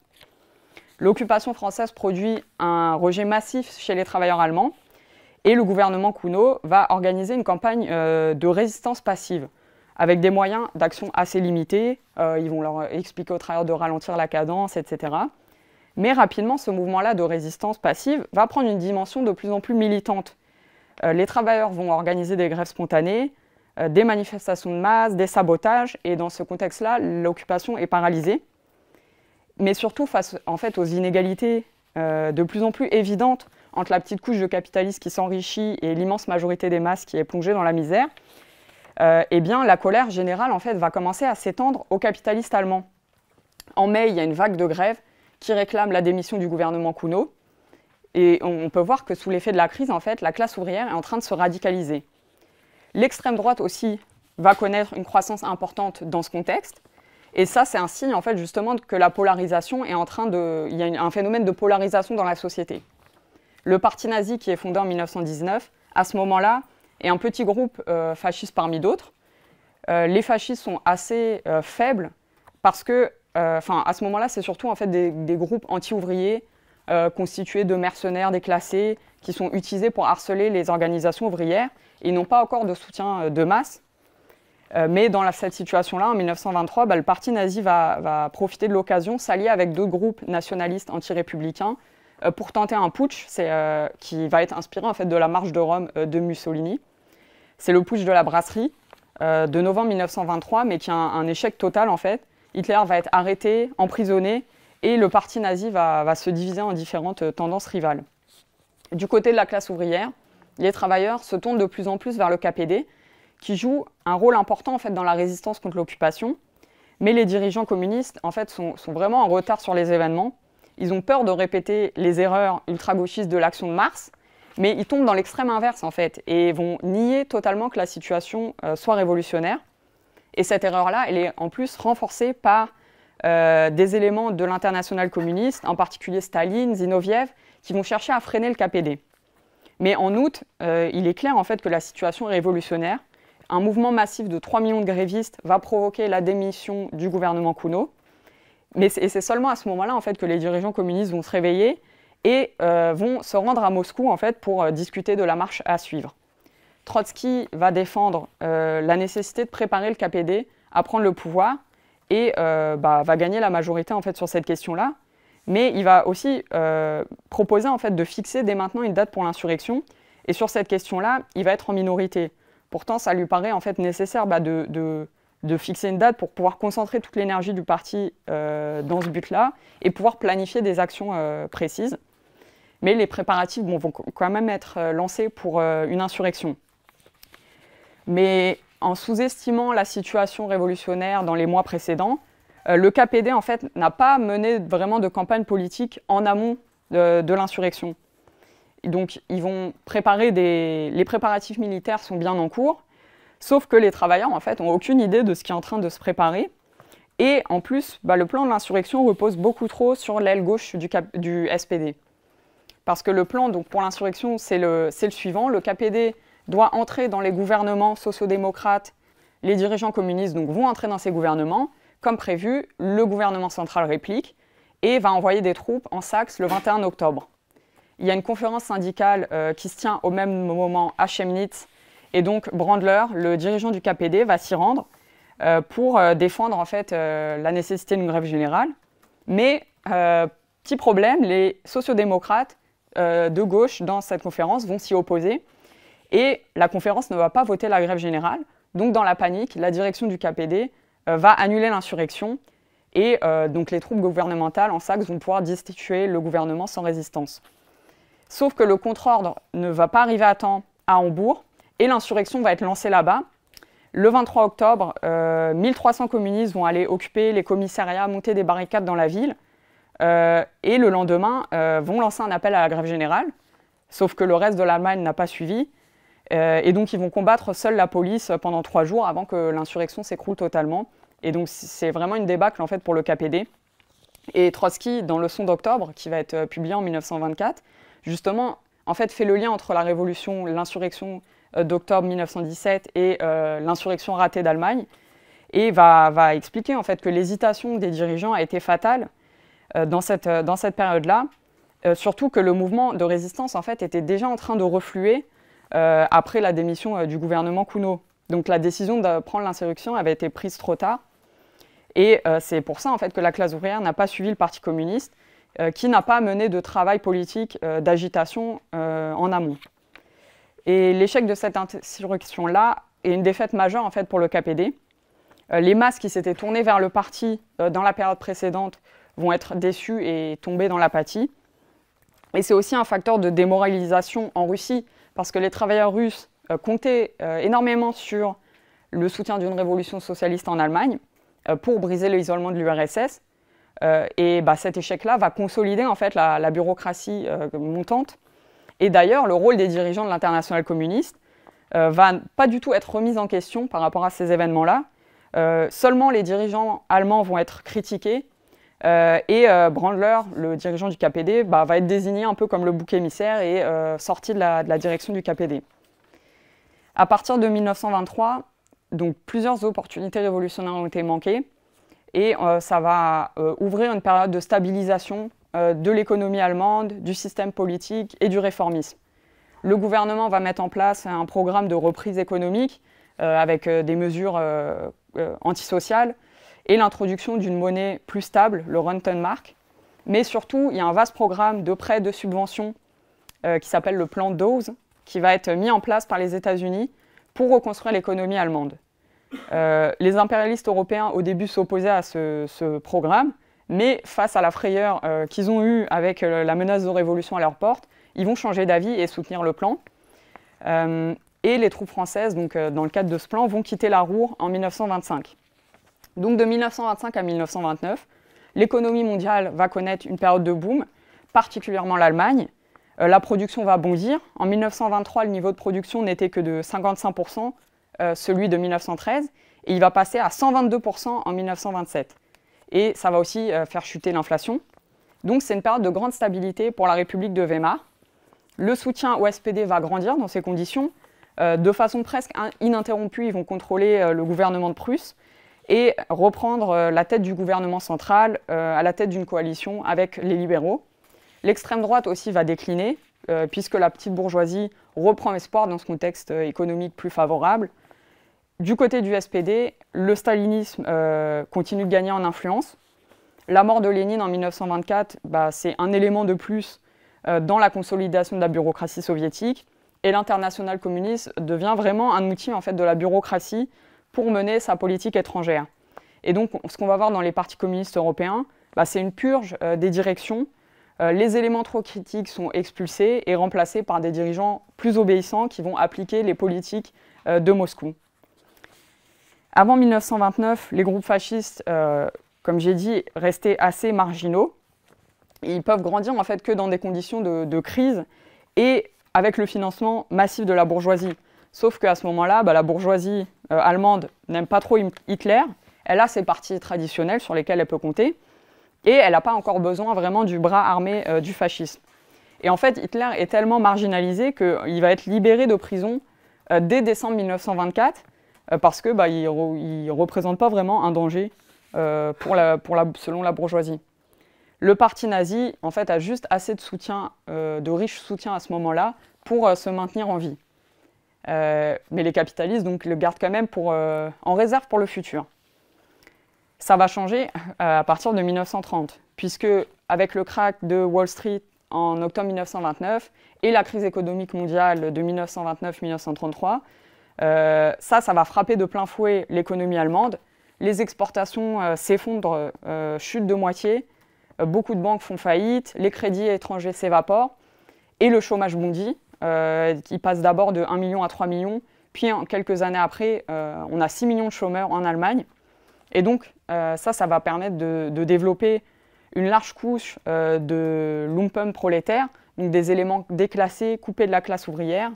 Speaker 1: L'occupation française produit un rejet massif chez les travailleurs allemands et le gouvernement Kuno va organiser une campagne euh, de résistance passive avec des moyens d'action assez limités. Euh, ils vont leur expliquer aux travailleurs de ralentir la cadence, etc. Mais rapidement, ce mouvement-là de résistance passive va prendre une dimension de plus en plus militante. Euh, les travailleurs vont organiser des grèves spontanées, euh, des manifestations de masse, des sabotages, et dans ce contexte-là, l'occupation est paralysée. Mais surtout face en fait, aux inégalités de plus en plus évidentes entre la petite couche de capitalistes qui s'enrichit et l'immense majorité des masses qui est plongée dans la misère, euh, eh bien, la colère générale en fait, va commencer à s'étendre aux capitalistes allemands. En mai, il y a une vague de grèves qui réclame la démission du gouvernement Kuno, Et on peut voir que sous l'effet de la crise, en fait, la classe ouvrière est en train de se radicaliser. L'extrême droite aussi va connaître une croissance importante dans ce contexte. Et ça, c'est un signe, en fait, justement, que la polarisation est en train de... Il y a un phénomène de polarisation dans la société. Le parti nazi qui est fondé en 1919, à ce moment-là, et un petit groupe euh, fasciste parmi d'autres. Euh, les fascistes sont assez euh, faibles parce que, à ce moment-là, c'est surtout en fait des, groupes anti-ouvriers constitués de mercenaires déclassés qui sont utilisés pour harceler les organisations ouvrières et n'ont pas encore de soutien de masse. mais dans cette situation-là, en 1923, bah, le parti nazi va, profiter de l'occasion, s'allier avec d'autres groupes nationalistes anti-républicains euh, pour tenter un putsch euh, qui va être inspiré en fait, de la marche de Rome euh, de Mussolini. C'est le putsch de la brasserie de novembre 1923, mais qui a un, échec total en fait. Hitler va être arrêté, emprisonné, et le parti nazi va, se diviser en différentes tendances rivales. Du côté de la classe ouvrière, les travailleurs se tournent de plus en plus vers le KPD, qui joue un rôle important en fait, dans la résistance contre l'occupation. Mais les dirigeants communistes en fait, sont, vraiment en retard sur les événements ils ont peur de répéter les erreurs ultra-gauchistes de l'action de Mars, mais ils tombent dans l'extrême inverse en fait, et vont nier totalement que la situation euh, soit révolutionnaire. Et cette erreur-là, elle est en plus renforcée par euh, des éléments de l'international communiste, en particulier Staline, Zinoviev, qui vont chercher à freiner le KPD. Mais en août, euh, il est clair en fait que la situation est révolutionnaire. Un mouvement massif de 3 millions de grévistes va provoquer la démission du gouvernement Kuno. Mais c'est seulement à ce moment-là en fait que les dirigeants communistes vont se réveiller et euh, vont se rendre à Moscou en fait pour euh, discuter de la marche à suivre. Trotsky va défendre euh, la nécessité de préparer le KPD à prendre le pouvoir et bah, va gagner la majorité en fait sur cette question-là. Mais il va aussi proposer en fait de fixer dès maintenant une date pour l'insurrection et sur cette question-là, il va être en minorité. Pourtant, ça lui paraît en fait nécessaire bah, de de fixer une date pour pouvoir concentrer toute l'énergie du parti euh, dans ce but-là et pouvoir planifier des actions euh, précises. Mais les préparatifs vont quand même être euh, lancés pour une insurrection. Mais en sous-estimant la situation révolutionnaire dans les mois précédents, le KPD en fait n'a pas mené vraiment de campagne politique en amont de, l'insurrection. Donc ils vont préparer les préparatifs militaires sont bien en cours, Sauf que les travailleurs, en fait, n'ont aucune idée de ce qui est en train de se préparer. Et en plus, bah, le plan de l'insurrection repose beaucoup trop sur l'aile gauche du, SPD. Parce que le plan donc, pour l'insurrection, c'est le, le suivant. Le KPD doit entrer dans les gouvernements sociodémocrates. Les dirigeants communistes donc, vont entrer dans ces gouvernements. Comme prévu, le gouvernement central réplique et va envoyer des troupes en Saxe le 21 octobre. Il y a une conférence syndicale euh, qui se tient au même moment à Chemnitz et donc Brandler, le dirigeant du KPD, va s'y rendre euh, pour euh, défendre en fait euh, la nécessité d'une grève générale. Mais petit problème, les sociodémocrates de gauche dans cette conférence vont s'y opposer et la conférence ne va pas voter la grève générale. Donc dans la panique, la direction du KPD va annuler l'insurrection et donc les troupes gouvernementales en Saxe vont pouvoir destituer le gouvernement sans résistance. Sauf que le contre-ordre ne va pas arriver à temps à Hambourg et l'insurrection va être lancée là-bas. Le 23 octobre, 1300 euh, communistes vont aller occuper les commissariats, monter des barricades dans la ville. Euh, et le lendemain, euh, vont lancer un appel à la grève générale. Sauf que le reste de l'Allemagne n'a pas suivi. et donc, ils vont combattre seule la police pendant trois jours avant que l'insurrection s'écroule totalement. Et donc, c'est vraiment une débâcle en fait pour le KPD. Et Trotsky, dans Le Son d'octobre, qui va être publié en 1924, justement, en fait, fait le lien entre la révolution, l'insurrection, euh, d'octobre 1917 et euh, l'insurrection ratée d'Allemagne, et va, expliquer en fait que l'hésitation des dirigeants a été fatale euh, dans cette, période-là, surtout que le mouvement de résistance en fait était déjà en train de refluer après la démission du gouvernement Kuno Donc la décision de prendre l'insurrection avait été prise trop tard. Et c'est pour ça en fait que la classe ouvrière n'a pas suivi le Parti communiste, qui n'a pas mené de travail politique d'agitation en amont. Et l'échec de cette insurrection-là est une défaite majeure en fait pour le KPD. Euh, les masses qui s'étaient tournées vers le parti euh, dans la période précédente vont être déçues et tomber dans l'apathie. Et c'est aussi un facteur de démoralisation en Russie, parce que les travailleurs russes euh, comptaient énormément sur le soutien d'une révolution socialiste en Allemagne pour briser l'isolement de l'URSS. et bah, cet échec-là va consolider en fait la bureaucratie montante et d'ailleurs, le rôle des dirigeants de l'international communiste ne euh, va pas du tout être remis en question par rapport à ces événements-là. Euh, seulement les dirigeants allemands vont être critiqués euh, et Brandler, le dirigeant du KPD, bah, va être désigné un peu comme le bouc émissaire et sorti de la, direction du KPD. À partir de 1923, donc plusieurs opportunités révolutionnaires ont été manquées et ça va ouvrir une période de stabilisation euh, de l'économie allemande, du système politique et du réformisme. Le gouvernement va mettre en place un programme de reprise économique euh, avec euh, des mesures antisociales et l'introduction d'une monnaie plus stable, le Rentenmark. Mais surtout, il y a un vaste programme de prêts de subventions qui s'appelle le plan Dawes, qui va être mis en place par les États-Unis pour reconstruire l'économie allemande. les impérialistes européens, au début, s'opposaient à ce, programme, mais face à la frayeur euh, qu'ils ont eue avec euh, la menace de révolution à leur porte, ils vont changer d'avis et soutenir le plan. Euh, et les troupes françaises, donc, dans le cadre de ce plan, vont quitter la Roure en 1925. Donc de 1925 à 1929, l'économie mondiale va connaître une période de boom, particulièrement l'Allemagne. la production va bondir. En 1923, le niveau de production n'était que de 55%, celui de 1913, et il va passer à 122% en 1927 et ça va aussi euh, faire chuter l'inflation. Donc c'est une période de grande stabilité pour la République de Weimar. Le soutien au SPD va grandir dans ces conditions. Euh, de façon presque ininterrompue, ils vont contrôler euh, le gouvernement de Prusse et reprendre la tête du gouvernement central à la tête d'une coalition avec les libéraux. L'extrême droite aussi va décliner, puisque la petite bourgeoisie reprend espoir dans ce contexte économique plus favorable. Du côté du SPD, le stalinisme euh, continue de gagner en influence. La mort de Lénine en 1924, bah, c'est un élément de plus euh, dans la consolidation de la bureaucratie soviétique. Et l'international communiste devient vraiment un outil en fait, de la bureaucratie pour mener sa politique étrangère. Et donc, ce qu'on va voir dans les partis communistes européens, bah, c'est une purge euh, des directions. les éléments trop critiques sont expulsés et remplacés par des dirigeants plus obéissants qui vont appliquer les politiques de Moscou. Avant 1929, les groupes fascistes, euh, comme j'ai dit, restaient assez marginaux. Ils peuvent grandir en fait que dans des conditions de, crise et avec le financement massif de la bourgeoisie. Sauf qu'à ce moment-là, bah, la bourgeoisie euh, allemande n'aime pas trop Hitler. Elle a ses partis traditionnels sur lesquels elle peut compter. Et elle n'a pas encore besoin vraiment du bras armé euh, du fascisme. Et en fait, Hitler est tellement marginalisé qu'il va être libéré de prison dès décembre 1924. Euh, parce que bah, ils, représentent pas vraiment un danger euh, pour la, selon la bourgeoisie. Le parti nazi, en fait, a juste assez de soutien, euh, de riches soutiens à ce moment-là, pour se maintenir en vie. mais les capitalistes, donc, le gardent quand même en réserve pour le futur. Ça va changer à partir de 1930, puisque avec le crack de Wall Street en octobre 1929 et la crise économique mondiale de 1929-1933, euh, ça, ça va frapper de plein fouet l'économie allemande. Les exportations euh, s'effondrent, euh, chutent de moitié. beaucoup de banques font faillite, les crédits étrangers s'évaporent et le chômage bondit. qui passe d'abord de 1 million à 3 millions, puis quelques années après, on a 6 millions de chômeurs en Allemagne. Et donc, ça, ça va permettre de, développer une large couche de lumpen prolétaire donc des éléments déclassés, coupés de la classe ouvrière,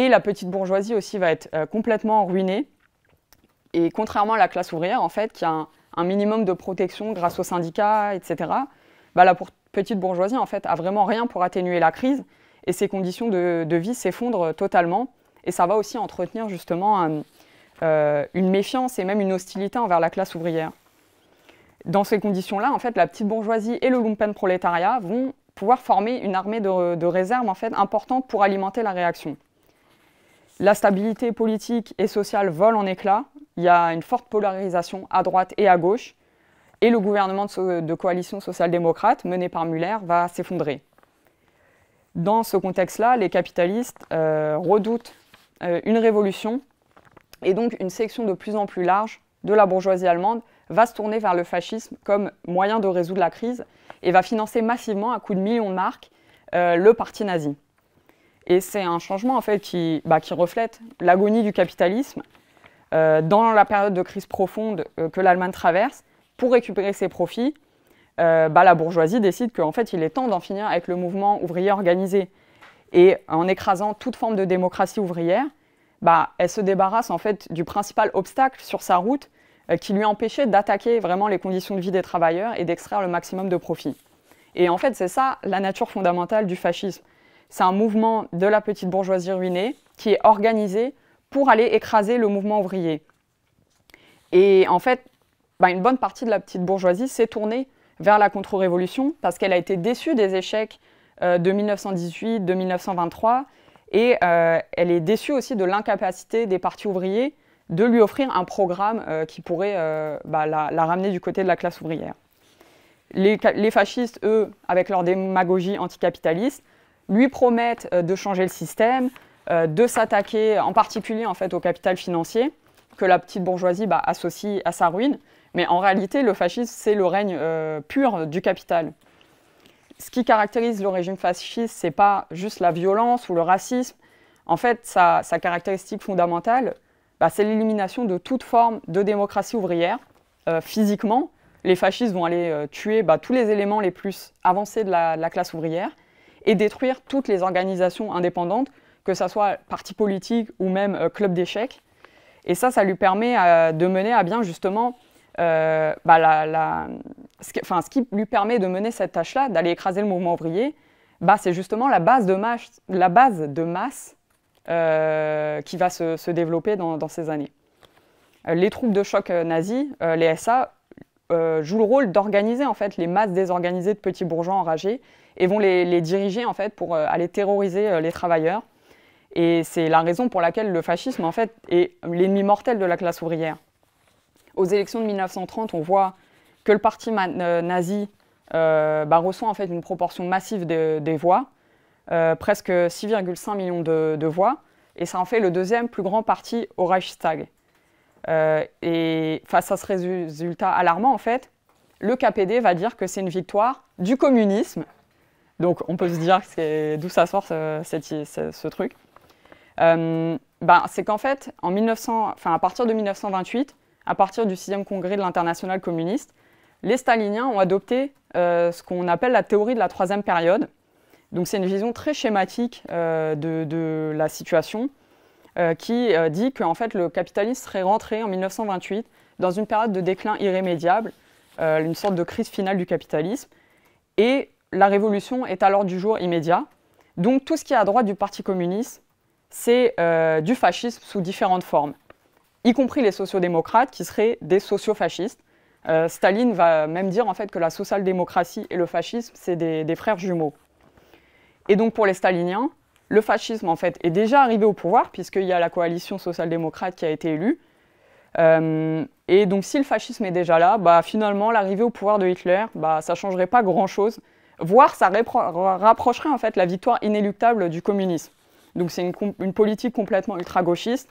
Speaker 1: et la petite bourgeoisie aussi va être euh, complètement ruinée. Et contrairement à la classe ouvrière, en fait, qui a un, minimum de protection grâce aux syndicats, etc., bah, la petite bourgeoisie, en fait, a vraiment rien pour atténuer la crise. Et ses conditions de, vie s'effondrent totalement. Et ça va aussi entretenir justement euh, une méfiance et même une hostilité envers la classe ouvrière. Dans ces conditions-là, en fait, la petite bourgeoisie et le prolétariat vont pouvoir former une armée de, de réserve en fait importante pour alimenter la réaction la stabilité politique et sociale vole en éclats, il y a une forte polarisation à droite et à gauche, et le gouvernement de, coalition social-démocrate mené par Muller va s'effondrer. Dans ce contexte-là, les capitalistes euh, redoutent euh, une révolution, et donc une section de plus en plus large de la bourgeoisie allemande va se tourner vers le fascisme comme moyen de résoudre la crise et va financer massivement à coups de millions de marques euh, le parti nazi. Et c'est un changement en fait qui, bah, reflète l'agonie du capitalisme euh, dans la période de crise profonde euh, que l'Allemagne traverse. Pour récupérer ses profits, euh, bah, la bourgeoisie décide qu'en fait il est temps d'en finir avec le mouvement ouvrier organisé. Et en écrasant toute forme de démocratie ouvrière, bah, elle se débarrasse en fait du principal obstacle sur sa route qui lui empêchait d'attaquer vraiment les conditions de vie des travailleurs et d'extraire le maximum de profits. Et en fait, c'est ça la nature fondamentale du fascisme. C'est un mouvement de la petite bourgeoisie ruinée qui est organisé pour aller écraser le mouvement ouvrier. Et en fait, bah, une bonne partie de la petite bourgeoisie s'est tournée vers la contre-révolution parce qu'elle a été déçue des échecs euh, de 1918, de 1923, et euh, elle est déçue aussi de l'incapacité des partis ouvriers de lui offrir un programme euh, qui pourrait bah, la, ramener du côté de la classe ouvrière. les fascistes, eux, avec leur démagogie anticapitaliste, lui promettent euh, de changer le système, euh, de s'attaquer en particulier en fait au capital financier que la petite bourgeoisie bah, associe à sa ruine. Mais en réalité, le fascisme, c'est le règne euh, pur du capital. Ce qui caractérise le régime fasciste, n'est pas juste la violence ou le racisme. En fait, sa, caractéristique fondamentale, bah, c'est l'élimination de toute forme de démocratie ouvrière. physiquement, les fascistes vont aller tuer bah, tous les éléments les plus avancés de la classe ouvrière et détruire toutes les organisations indépendantes, que ce soit parti politique ou même euh, club d'échecs. Et ça, ça lui permet euh, de mener à bien justement euh, bah, la, ce, qui, lui permet de mener cette tâche-là, d'aller écraser le mouvement ouvrier, bah, c'est justement la base de masse, la base de masse qui va se, développer dans, dans, ces années. Les troupes de choc nazis, les SA, euh, jouent le rôle d'organiser en fait les masses désorganisées de petits bourgeois enragés et vont les, les diriger en fait pour euh, aller terroriser euh, les travailleurs. Et c'est la raison pour laquelle le fascisme en fait est l'ennemi mortel de la classe ouvrière. Aux élections de 1930, on voit que le parti nazi bah, reçoit en fait une proportion massive des voix, presque 6,5 millions de, de voix, et ça en fait le deuxième plus grand parti au Reichstag. Euh, et face à ce résultat alarmant, en fait, le KPD va dire que c'est une victoire du communisme. Donc on peut se dire d'où ça sort ce, truc. Euh, ben, c'est qu'en fait, en 1900, à partir de 1928, à partir du 6e congrès de l'internationale communiste, les staliniens ont adopté euh, ce qu'on appelle la théorie de la troisième période. Donc c'est une vision très schématique de, la situation euh, qui euh, dit que en fait, le capitalisme serait rentré en 1928 dans une période de déclin irrémédiable, euh, une sorte de crise finale du capitalisme. Et la révolution est alors du jour immédiat. Donc tout ce qui est à droite du Parti communiste, c'est du fascisme sous différentes formes, y compris les sociodémocrates qui seraient des sociofascistes. Euh, Staline va même dire en fait que la social-démocratie et le fascisme, c'est des, frères jumeaux. Et donc pour les staliniens, le fascisme, en fait, est déjà arrivé au pouvoir, puisqu'il y a la coalition social-démocrate qui a été élue. Euh, et donc, si le fascisme est déjà là, bah, finalement, l'arrivée au pouvoir de Hitler, bah, ça ne changerait pas grand-chose, voire ça rapprocherait, en fait, la victoire inéluctable du communisme. Donc, c'est une, politique complètement ultra-gauchiste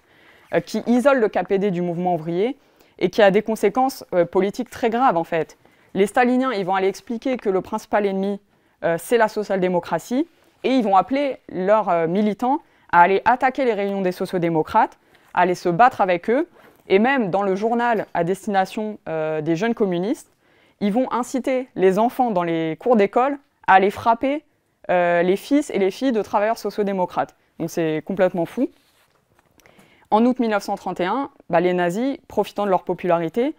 Speaker 1: euh, qui isole le KPD du mouvement ouvrier et qui a des conséquences euh, politiques très graves, en fait. Les staliniens, ils vont aller expliquer que le principal ennemi, c'est la social-démocratie, et ils vont appeler leurs euh, militants à aller attaquer les réunions des sociodémocrates, à aller se battre avec eux, et même dans le journal à destination euh, des jeunes communistes, ils vont inciter les enfants dans les cours d'école à aller frapper euh, les fils et les filles de travailleurs sociodémocrates. Donc c'est complètement fou. En août 1931, bah, les nazis, profitant de leur popularité,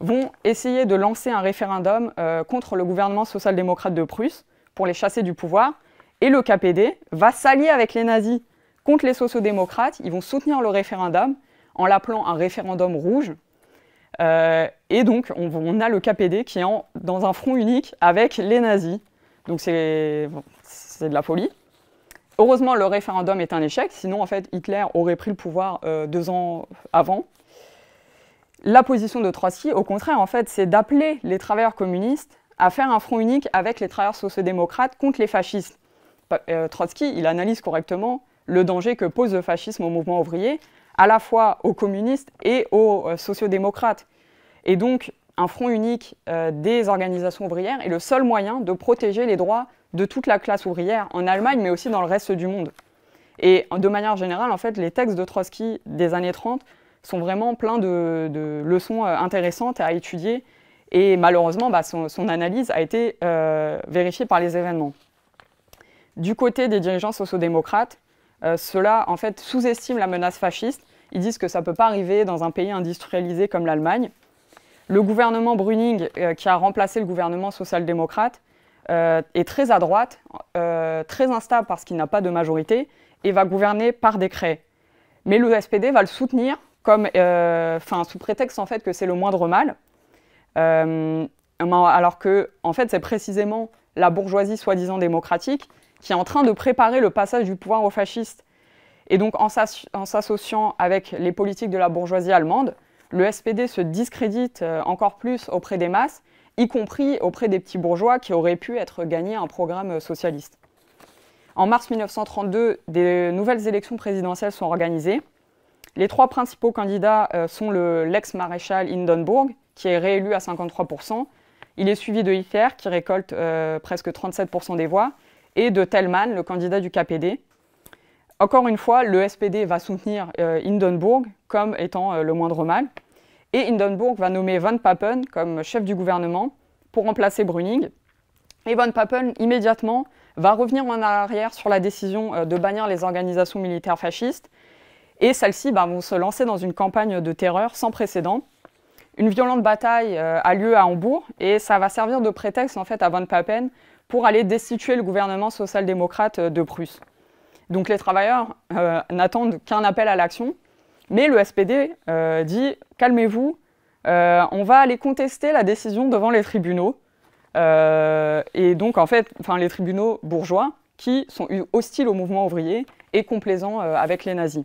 Speaker 1: vont essayer de lancer un référendum contre le gouvernement social-démocrate de Prusse pour les chasser du pouvoir et le KPD va s'allier avec les nazis contre les sociodémocrates. Ils vont soutenir le référendum en l'appelant un référendum rouge. Euh, et donc, on, a le KPD qui est dans un front unique avec les nazis. Donc, c'est de la folie. Heureusement, le référendum est un échec, sinon, en fait, Hitler aurait pris le pouvoir euh, deux ans avant. La position de Trotsky, au contraire, en fait, c'est d'appeler les travailleurs communistes à faire un front unique avec les travailleurs sociodémocrates contre les fascistes. Euh, Trotsky, il analyse correctement le danger que pose le fascisme au mouvement ouvrier, à la fois aux communistes et aux euh, sociodémocrates. Et donc, un front unique euh, des organisations ouvrières est le seul moyen de protéger les droits de toute la classe ouvrière en Allemagne, mais aussi dans le reste du monde. Et de manière générale, en fait, les textes de Trotsky des années 30 sont vraiment pleins de, leçons intéressantes à étudier. Et malheureusement, bah, son, analyse a été vérifiée par les événements du côté des dirigeants sociodémocrates, démocrates euh, cela en fait, sous estime la menace fasciste. Ils disent que ça ne peut pas arriver dans un pays industrialisé comme l'Allemagne. Le gouvernement Brüning, euh, qui a remplacé le gouvernement social-démocrate, euh, est très à droite, très instable parce qu'il n'a pas de majorité, et va gouverner par décret. Mais le SPD va le soutenir comme, sous prétexte en fait que c'est le moindre mal, alors que en fait c'est précisément la bourgeoisie soi-disant démocratique qui est en train de préparer le passage du pouvoir aux fascistes. Et donc en s'associant avec les politiques de la bourgeoisie allemande, le SPD se discrédite euh, encore plus auprès des masses, y compris auprès des petits bourgeois qui auraient pu être gagnés un programme euh, socialiste. En mars 1932, des nouvelles élections présidentielles sont organisées. Les trois principaux candidats euh, sont l'ex-maréchal Hindenburg, qui est réélu à 53%. Il est suivi de Hitler, qui récolte presque 37% des voix, et de Tellman, le candidat du KPD. Encore une fois, le SPD va soutenir euh, Hindenburg comme étant euh, le moindre mal, et Hindenburg va nommer von Papen comme chef du gouvernement pour remplacer Brüning. Et von Papen, immédiatement, va revenir en arrière sur la décision euh, de bannir les organisations militaires fascistes, et celles-ci bah, vont se lancer dans une campagne de terreur sans précédent. Une violente bataille a lieu à Hambourg, et ça va servir de prétexte en fait à von Papen pour aller destituer le gouvernement social-démocrate euh, de Prusse. Donc les travailleurs euh, n'attendent qu'un appel à l'action, mais le SPD euh, dit calmez-vous, on va aller contester la décision devant les tribunaux. et donc en fait, les tribunaux bourgeois qui sont hostiles au mouvement ouvrier et complaisants avec les nazis.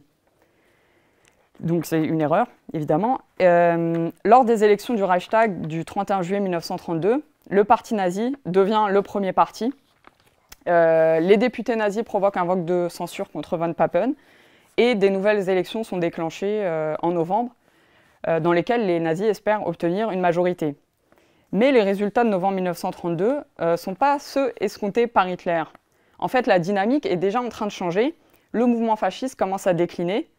Speaker 1: Donc c'est une erreur, évidemment. lors des élections du Reichstag du 31 juillet 1932, le parti nazi devient le premier parti. Euh, les députés nazis provoquent un vote de censure contre Van Papen et des nouvelles élections sont déclenchées euh, en novembre, euh, dans lesquelles les nazis espèrent obtenir une majorité. Mais les résultats de novembre 1932 ne sont pas ceux escomptés par Hitler. En fait, la dynamique est déjà en train de changer. Le mouvement fasciste commence à décliner.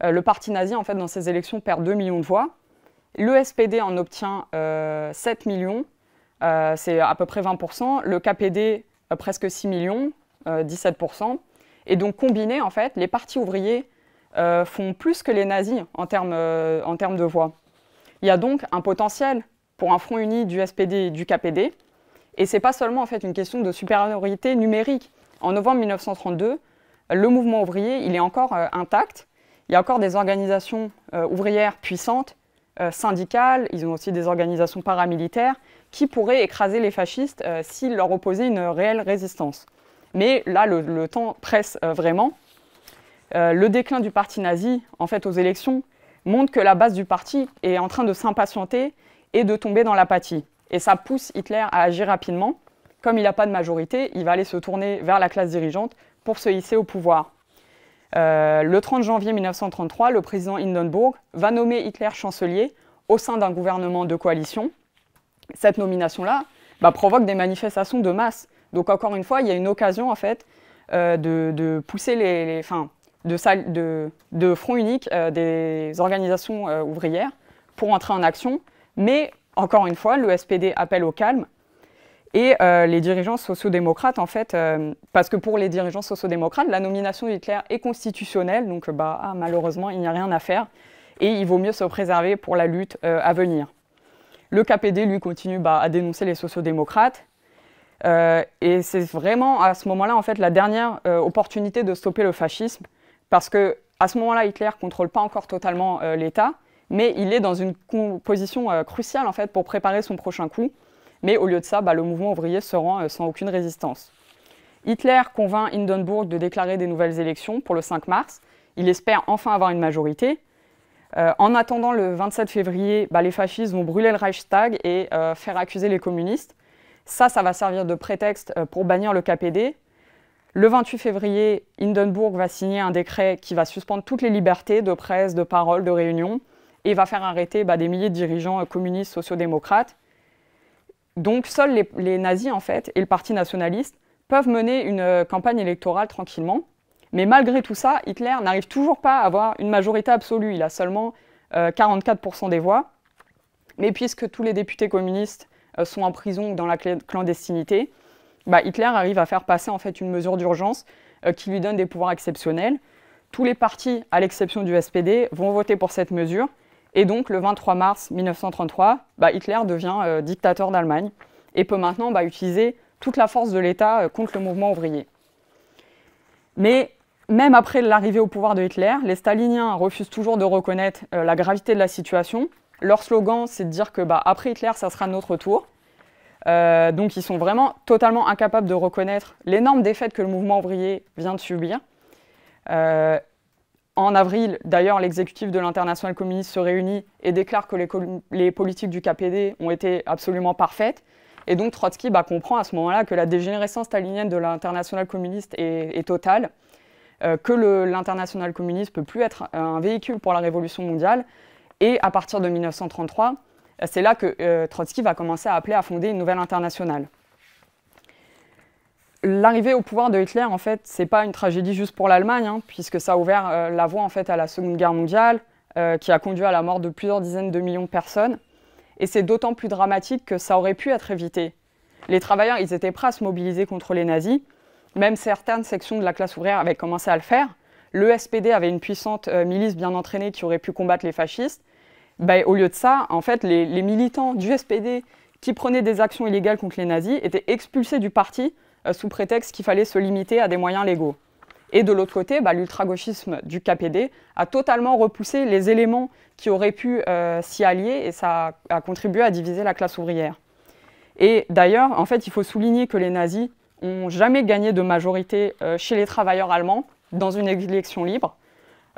Speaker 1: le parti nazi, en fait, dans ces élections, perd 2 millions de voix. Le SPD en obtient 7 millions euh, c'est à peu près 20%, le KPD euh, presque 6 millions, 17%. Euh, et donc combiné, en fait, les partis ouvriers font plus que les nazis en termes, de voix. Il y a donc un potentiel pour un front uni du SPD et du KPD. Et ce n'est pas seulement en fait une question de supériorité numérique. En novembre 1932, le mouvement ouvrier, il est encore intact. Il y a encore des organisations ouvrières puissantes, syndicales, ils ont aussi des organisations paramilitaires, qui pourrait écraser les fascistes euh, s'ils leur opposaient une réelle résistance. Mais là, le, temps presse euh, vraiment. Euh, le déclin du parti nazi, en fait, aux élections, montre que la base du parti est en train de s'impatienter et de tomber dans l'apathie. Et ça pousse Hitler à agir rapidement. Comme il n'a pas de majorité, il va aller se tourner vers la classe dirigeante pour se hisser au pouvoir. le 30 janvier 1933, le président Hindenburg va nommer Hitler chancelier au sein d'un gouvernement de coalition cette nomination-là bah, provoque des manifestations de masse. Donc encore une fois, il y a une occasion en fait euh, de, pousser les, les de, de, front unique euh, des organisations euh, ouvrières pour entrer en action. Mais encore une fois, le SPD appelle au calme et les dirigeants sociodémocrates en fait, parce que pour les dirigeants sociodémocrates, la nomination d'Hitler est constitutionnelle, donc bah ah, malheureusement il n'y a rien à faire et il vaut mieux se préserver pour la lutte à venir. Le KPD, lui, continue bah, à dénoncer les sociodémocrates. Euh, et c'est vraiment à ce moment-là, en fait, la dernière euh, opportunité de stopper le fascisme, parce que à ce moment-là, Hitler contrôle pas encore totalement euh, l'État, mais il est dans une position euh, cruciale, en fait, pour préparer son prochain coup. Mais au lieu de ça, bah, le mouvement ouvrier se rend sans aucune résistance. Hitler convainc Hindenburg de déclarer des nouvelles élections pour le 5 mars. Il espère enfin avoir une majorité, euh, en attendant le 27 février, bah, les fascistes vont brûler le Reichstag et euh, faire accuser les communistes. Ça, ça va servir de prétexte euh, pour bannir le KPD. Le 28 février, Hindenburg va signer un décret qui va suspendre toutes les libertés de presse, de parole, de réunion, et va faire arrêter bah, des milliers de dirigeants communistes, sociodémocrates. Donc seuls les, les, nazis, en fait, et le parti nationaliste peuvent mener une campagne électorale tranquillement. Mais malgré tout ça, Hitler n'arrive toujours pas à avoir une majorité absolue. Il a seulement 44% euh, des voix. Mais puisque tous les députés communistes euh, sont en prison ou dans la clandestinité, bah, Hitler arrive à faire passer en fait une mesure d'urgence euh, qui lui donne des pouvoirs exceptionnels. Tous les partis, à l'exception du SPD, vont voter pour cette mesure. Et donc, le 23 mars 1933, bah, Hitler devient dictateur d'Allemagne et peut maintenant bah, utiliser toute la force de l'État contre le mouvement ouvrier. Mais même après l'arrivée au pouvoir de Hitler, les staliniens refusent toujours de reconnaître euh, la gravité de la situation. Leur slogan, c'est de dire que bah, après Hitler, ça sera notre tour. Euh, donc ils sont vraiment totalement incapables de reconnaître l'énorme défaite que le mouvement ouvrier vient de subir. Euh, en avril, d'ailleurs, l'exécutif de l'Internationale communiste se réunit et déclare que les, politiques du KPD ont été absolument parfaites. Et donc Trotsky bah, comprend à ce moment-là que la dégénérescence stalinienne de l'Internationale communiste est totale euh, que l'international communiste peut plus être un véhicule pour la révolution mondiale. Et à partir de 1933, euh, c'est là que euh, Trotsky va commencer à appeler à fonder une nouvelle internationale l'arrivée au pouvoir de Hitler, en fait, n'est pas une tragédie juste pour l'Allemagne, hein, puisque ça a ouvert la voie en fait à la Seconde Guerre mondiale, qui a conduit à la mort de plusieurs dizaines de millions de personnes. Et c'est d'autant plus dramatique que ça aurait pu être évité. Les travailleurs, ils étaient prêts à se mobiliser contre les nazis, même certaines sections de la classe ouvrière avaient commencé à le faire. Le SPD avait une puissante euh, milice bien entraînée qui aurait pu combattre les fascistes. Bah, au lieu de ça, en fait, les, militants du SPD qui prenaient des actions illégales contre les nazis étaient expulsés du parti euh, sous prétexte qu'il fallait se limiter à des moyens légaux. Et de l'autre côté, bah, gauchisme du KPD a totalement repoussé les éléments qui auraient pu euh, s'y allier et ça a, a, contribué à diviser la classe ouvrière. Et d'ailleurs, en fait, il faut souligner que les nazis n'ont jamais gagné de majorité euh, chez les travailleurs allemands dans une élection libre.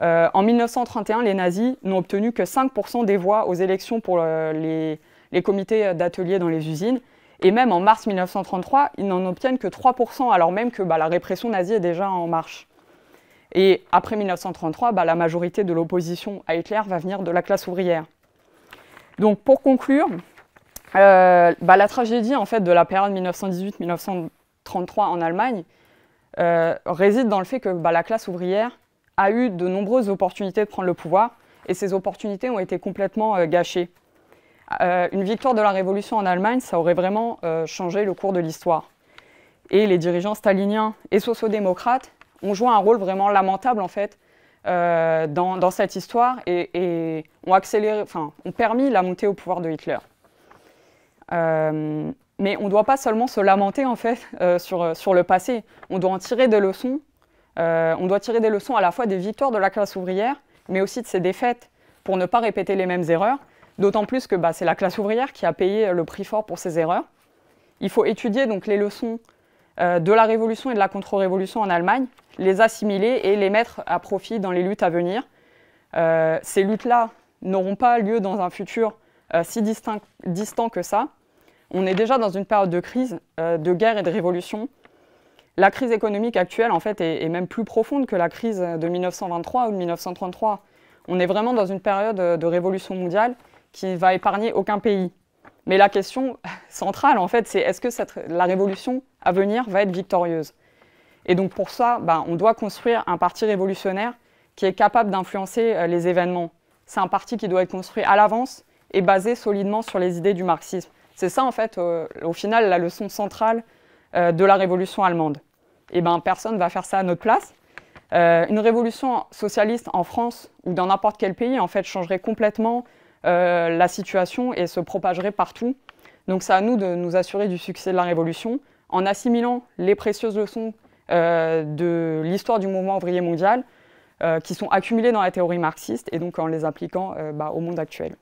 Speaker 1: Euh, en 1931, les nazis n'ont obtenu que 5% des voix aux élections pour euh, les, les, comités d'ateliers dans les usines. Et même en mars 1933, ils n'en obtiennent que 3%, alors même que bah, la répression nazie est déjà en marche. Et après 1933, bah, la majorité de l'opposition à Hitler va venir de la classe ouvrière. Donc pour conclure, bah, la tragédie en fait, de la période 1918-1933 33 en Allemagne, euh, réside dans le fait que bah, la classe ouvrière a eu de nombreuses opportunités de prendre le pouvoir et ces opportunités ont été complètement euh, gâchées. Euh, une victoire de la Révolution en Allemagne, ça aurait vraiment changé le cours de l'histoire. Et les dirigeants staliniens et sociodémocrates ont joué un rôle vraiment lamentable en fait dans, cette histoire et, accéléré, ont permis la montée au pouvoir de Hitler. Mais on ne doit pas seulement se lamenter en fait euh, euh, sur, le passé. On doit en tirer des leçons. Euh, on doit tirer des leçons à la fois des victoires de la classe ouvrière, mais aussi de ses défaites, pour ne pas répéter les mêmes erreurs. D'autant plus que bah, c'est la classe ouvrière qui a payé le prix fort pour ces erreurs. Il faut étudier donc les leçons de la révolution et de la contre-révolution en Allemagne, les assimiler et les mettre à profit dans les luttes à venir. ces luttes-là n'auront pas lieu dans un futur si distant que ça, on est déjà dans une période de crise, euh, de guerre et de révolution. La crise économique actuelle, en fait, est, même plus profonde que la crise de 1923 ou de 1933. On est vraiment dans une période euh, de révolution mondiale qui ne va épargner aucun pays. Mais la question centrale, en fait, c'est est-ce que cette, la révolution à venir va être victorieuse Et donc pour ça, bah, on doit construire un parti révolutionnaire qui est capable d'influencer euh, les événements. C'est un parti qui doit être construit à l'avance et basé solidement sur les idées du marxisme. C'est ça, en fait, euh, au final, la leçon centrale euh, de la révolution allemande. Et eh ben, personne ne va faire ça à notre place. Euh, une révolution socialiste en France ou dans n'importe quel pays, en fait, changerait complètement la situation et se propagerait partout. Donc, c'est à nous de nous assurer du succès de la révolution en assimilant les précieuses leçons de l'histoire du mouvement ouvrier mondial qui sont accumulées dans la théorie marxiste et donc en les appliquant bah, au monde actuel.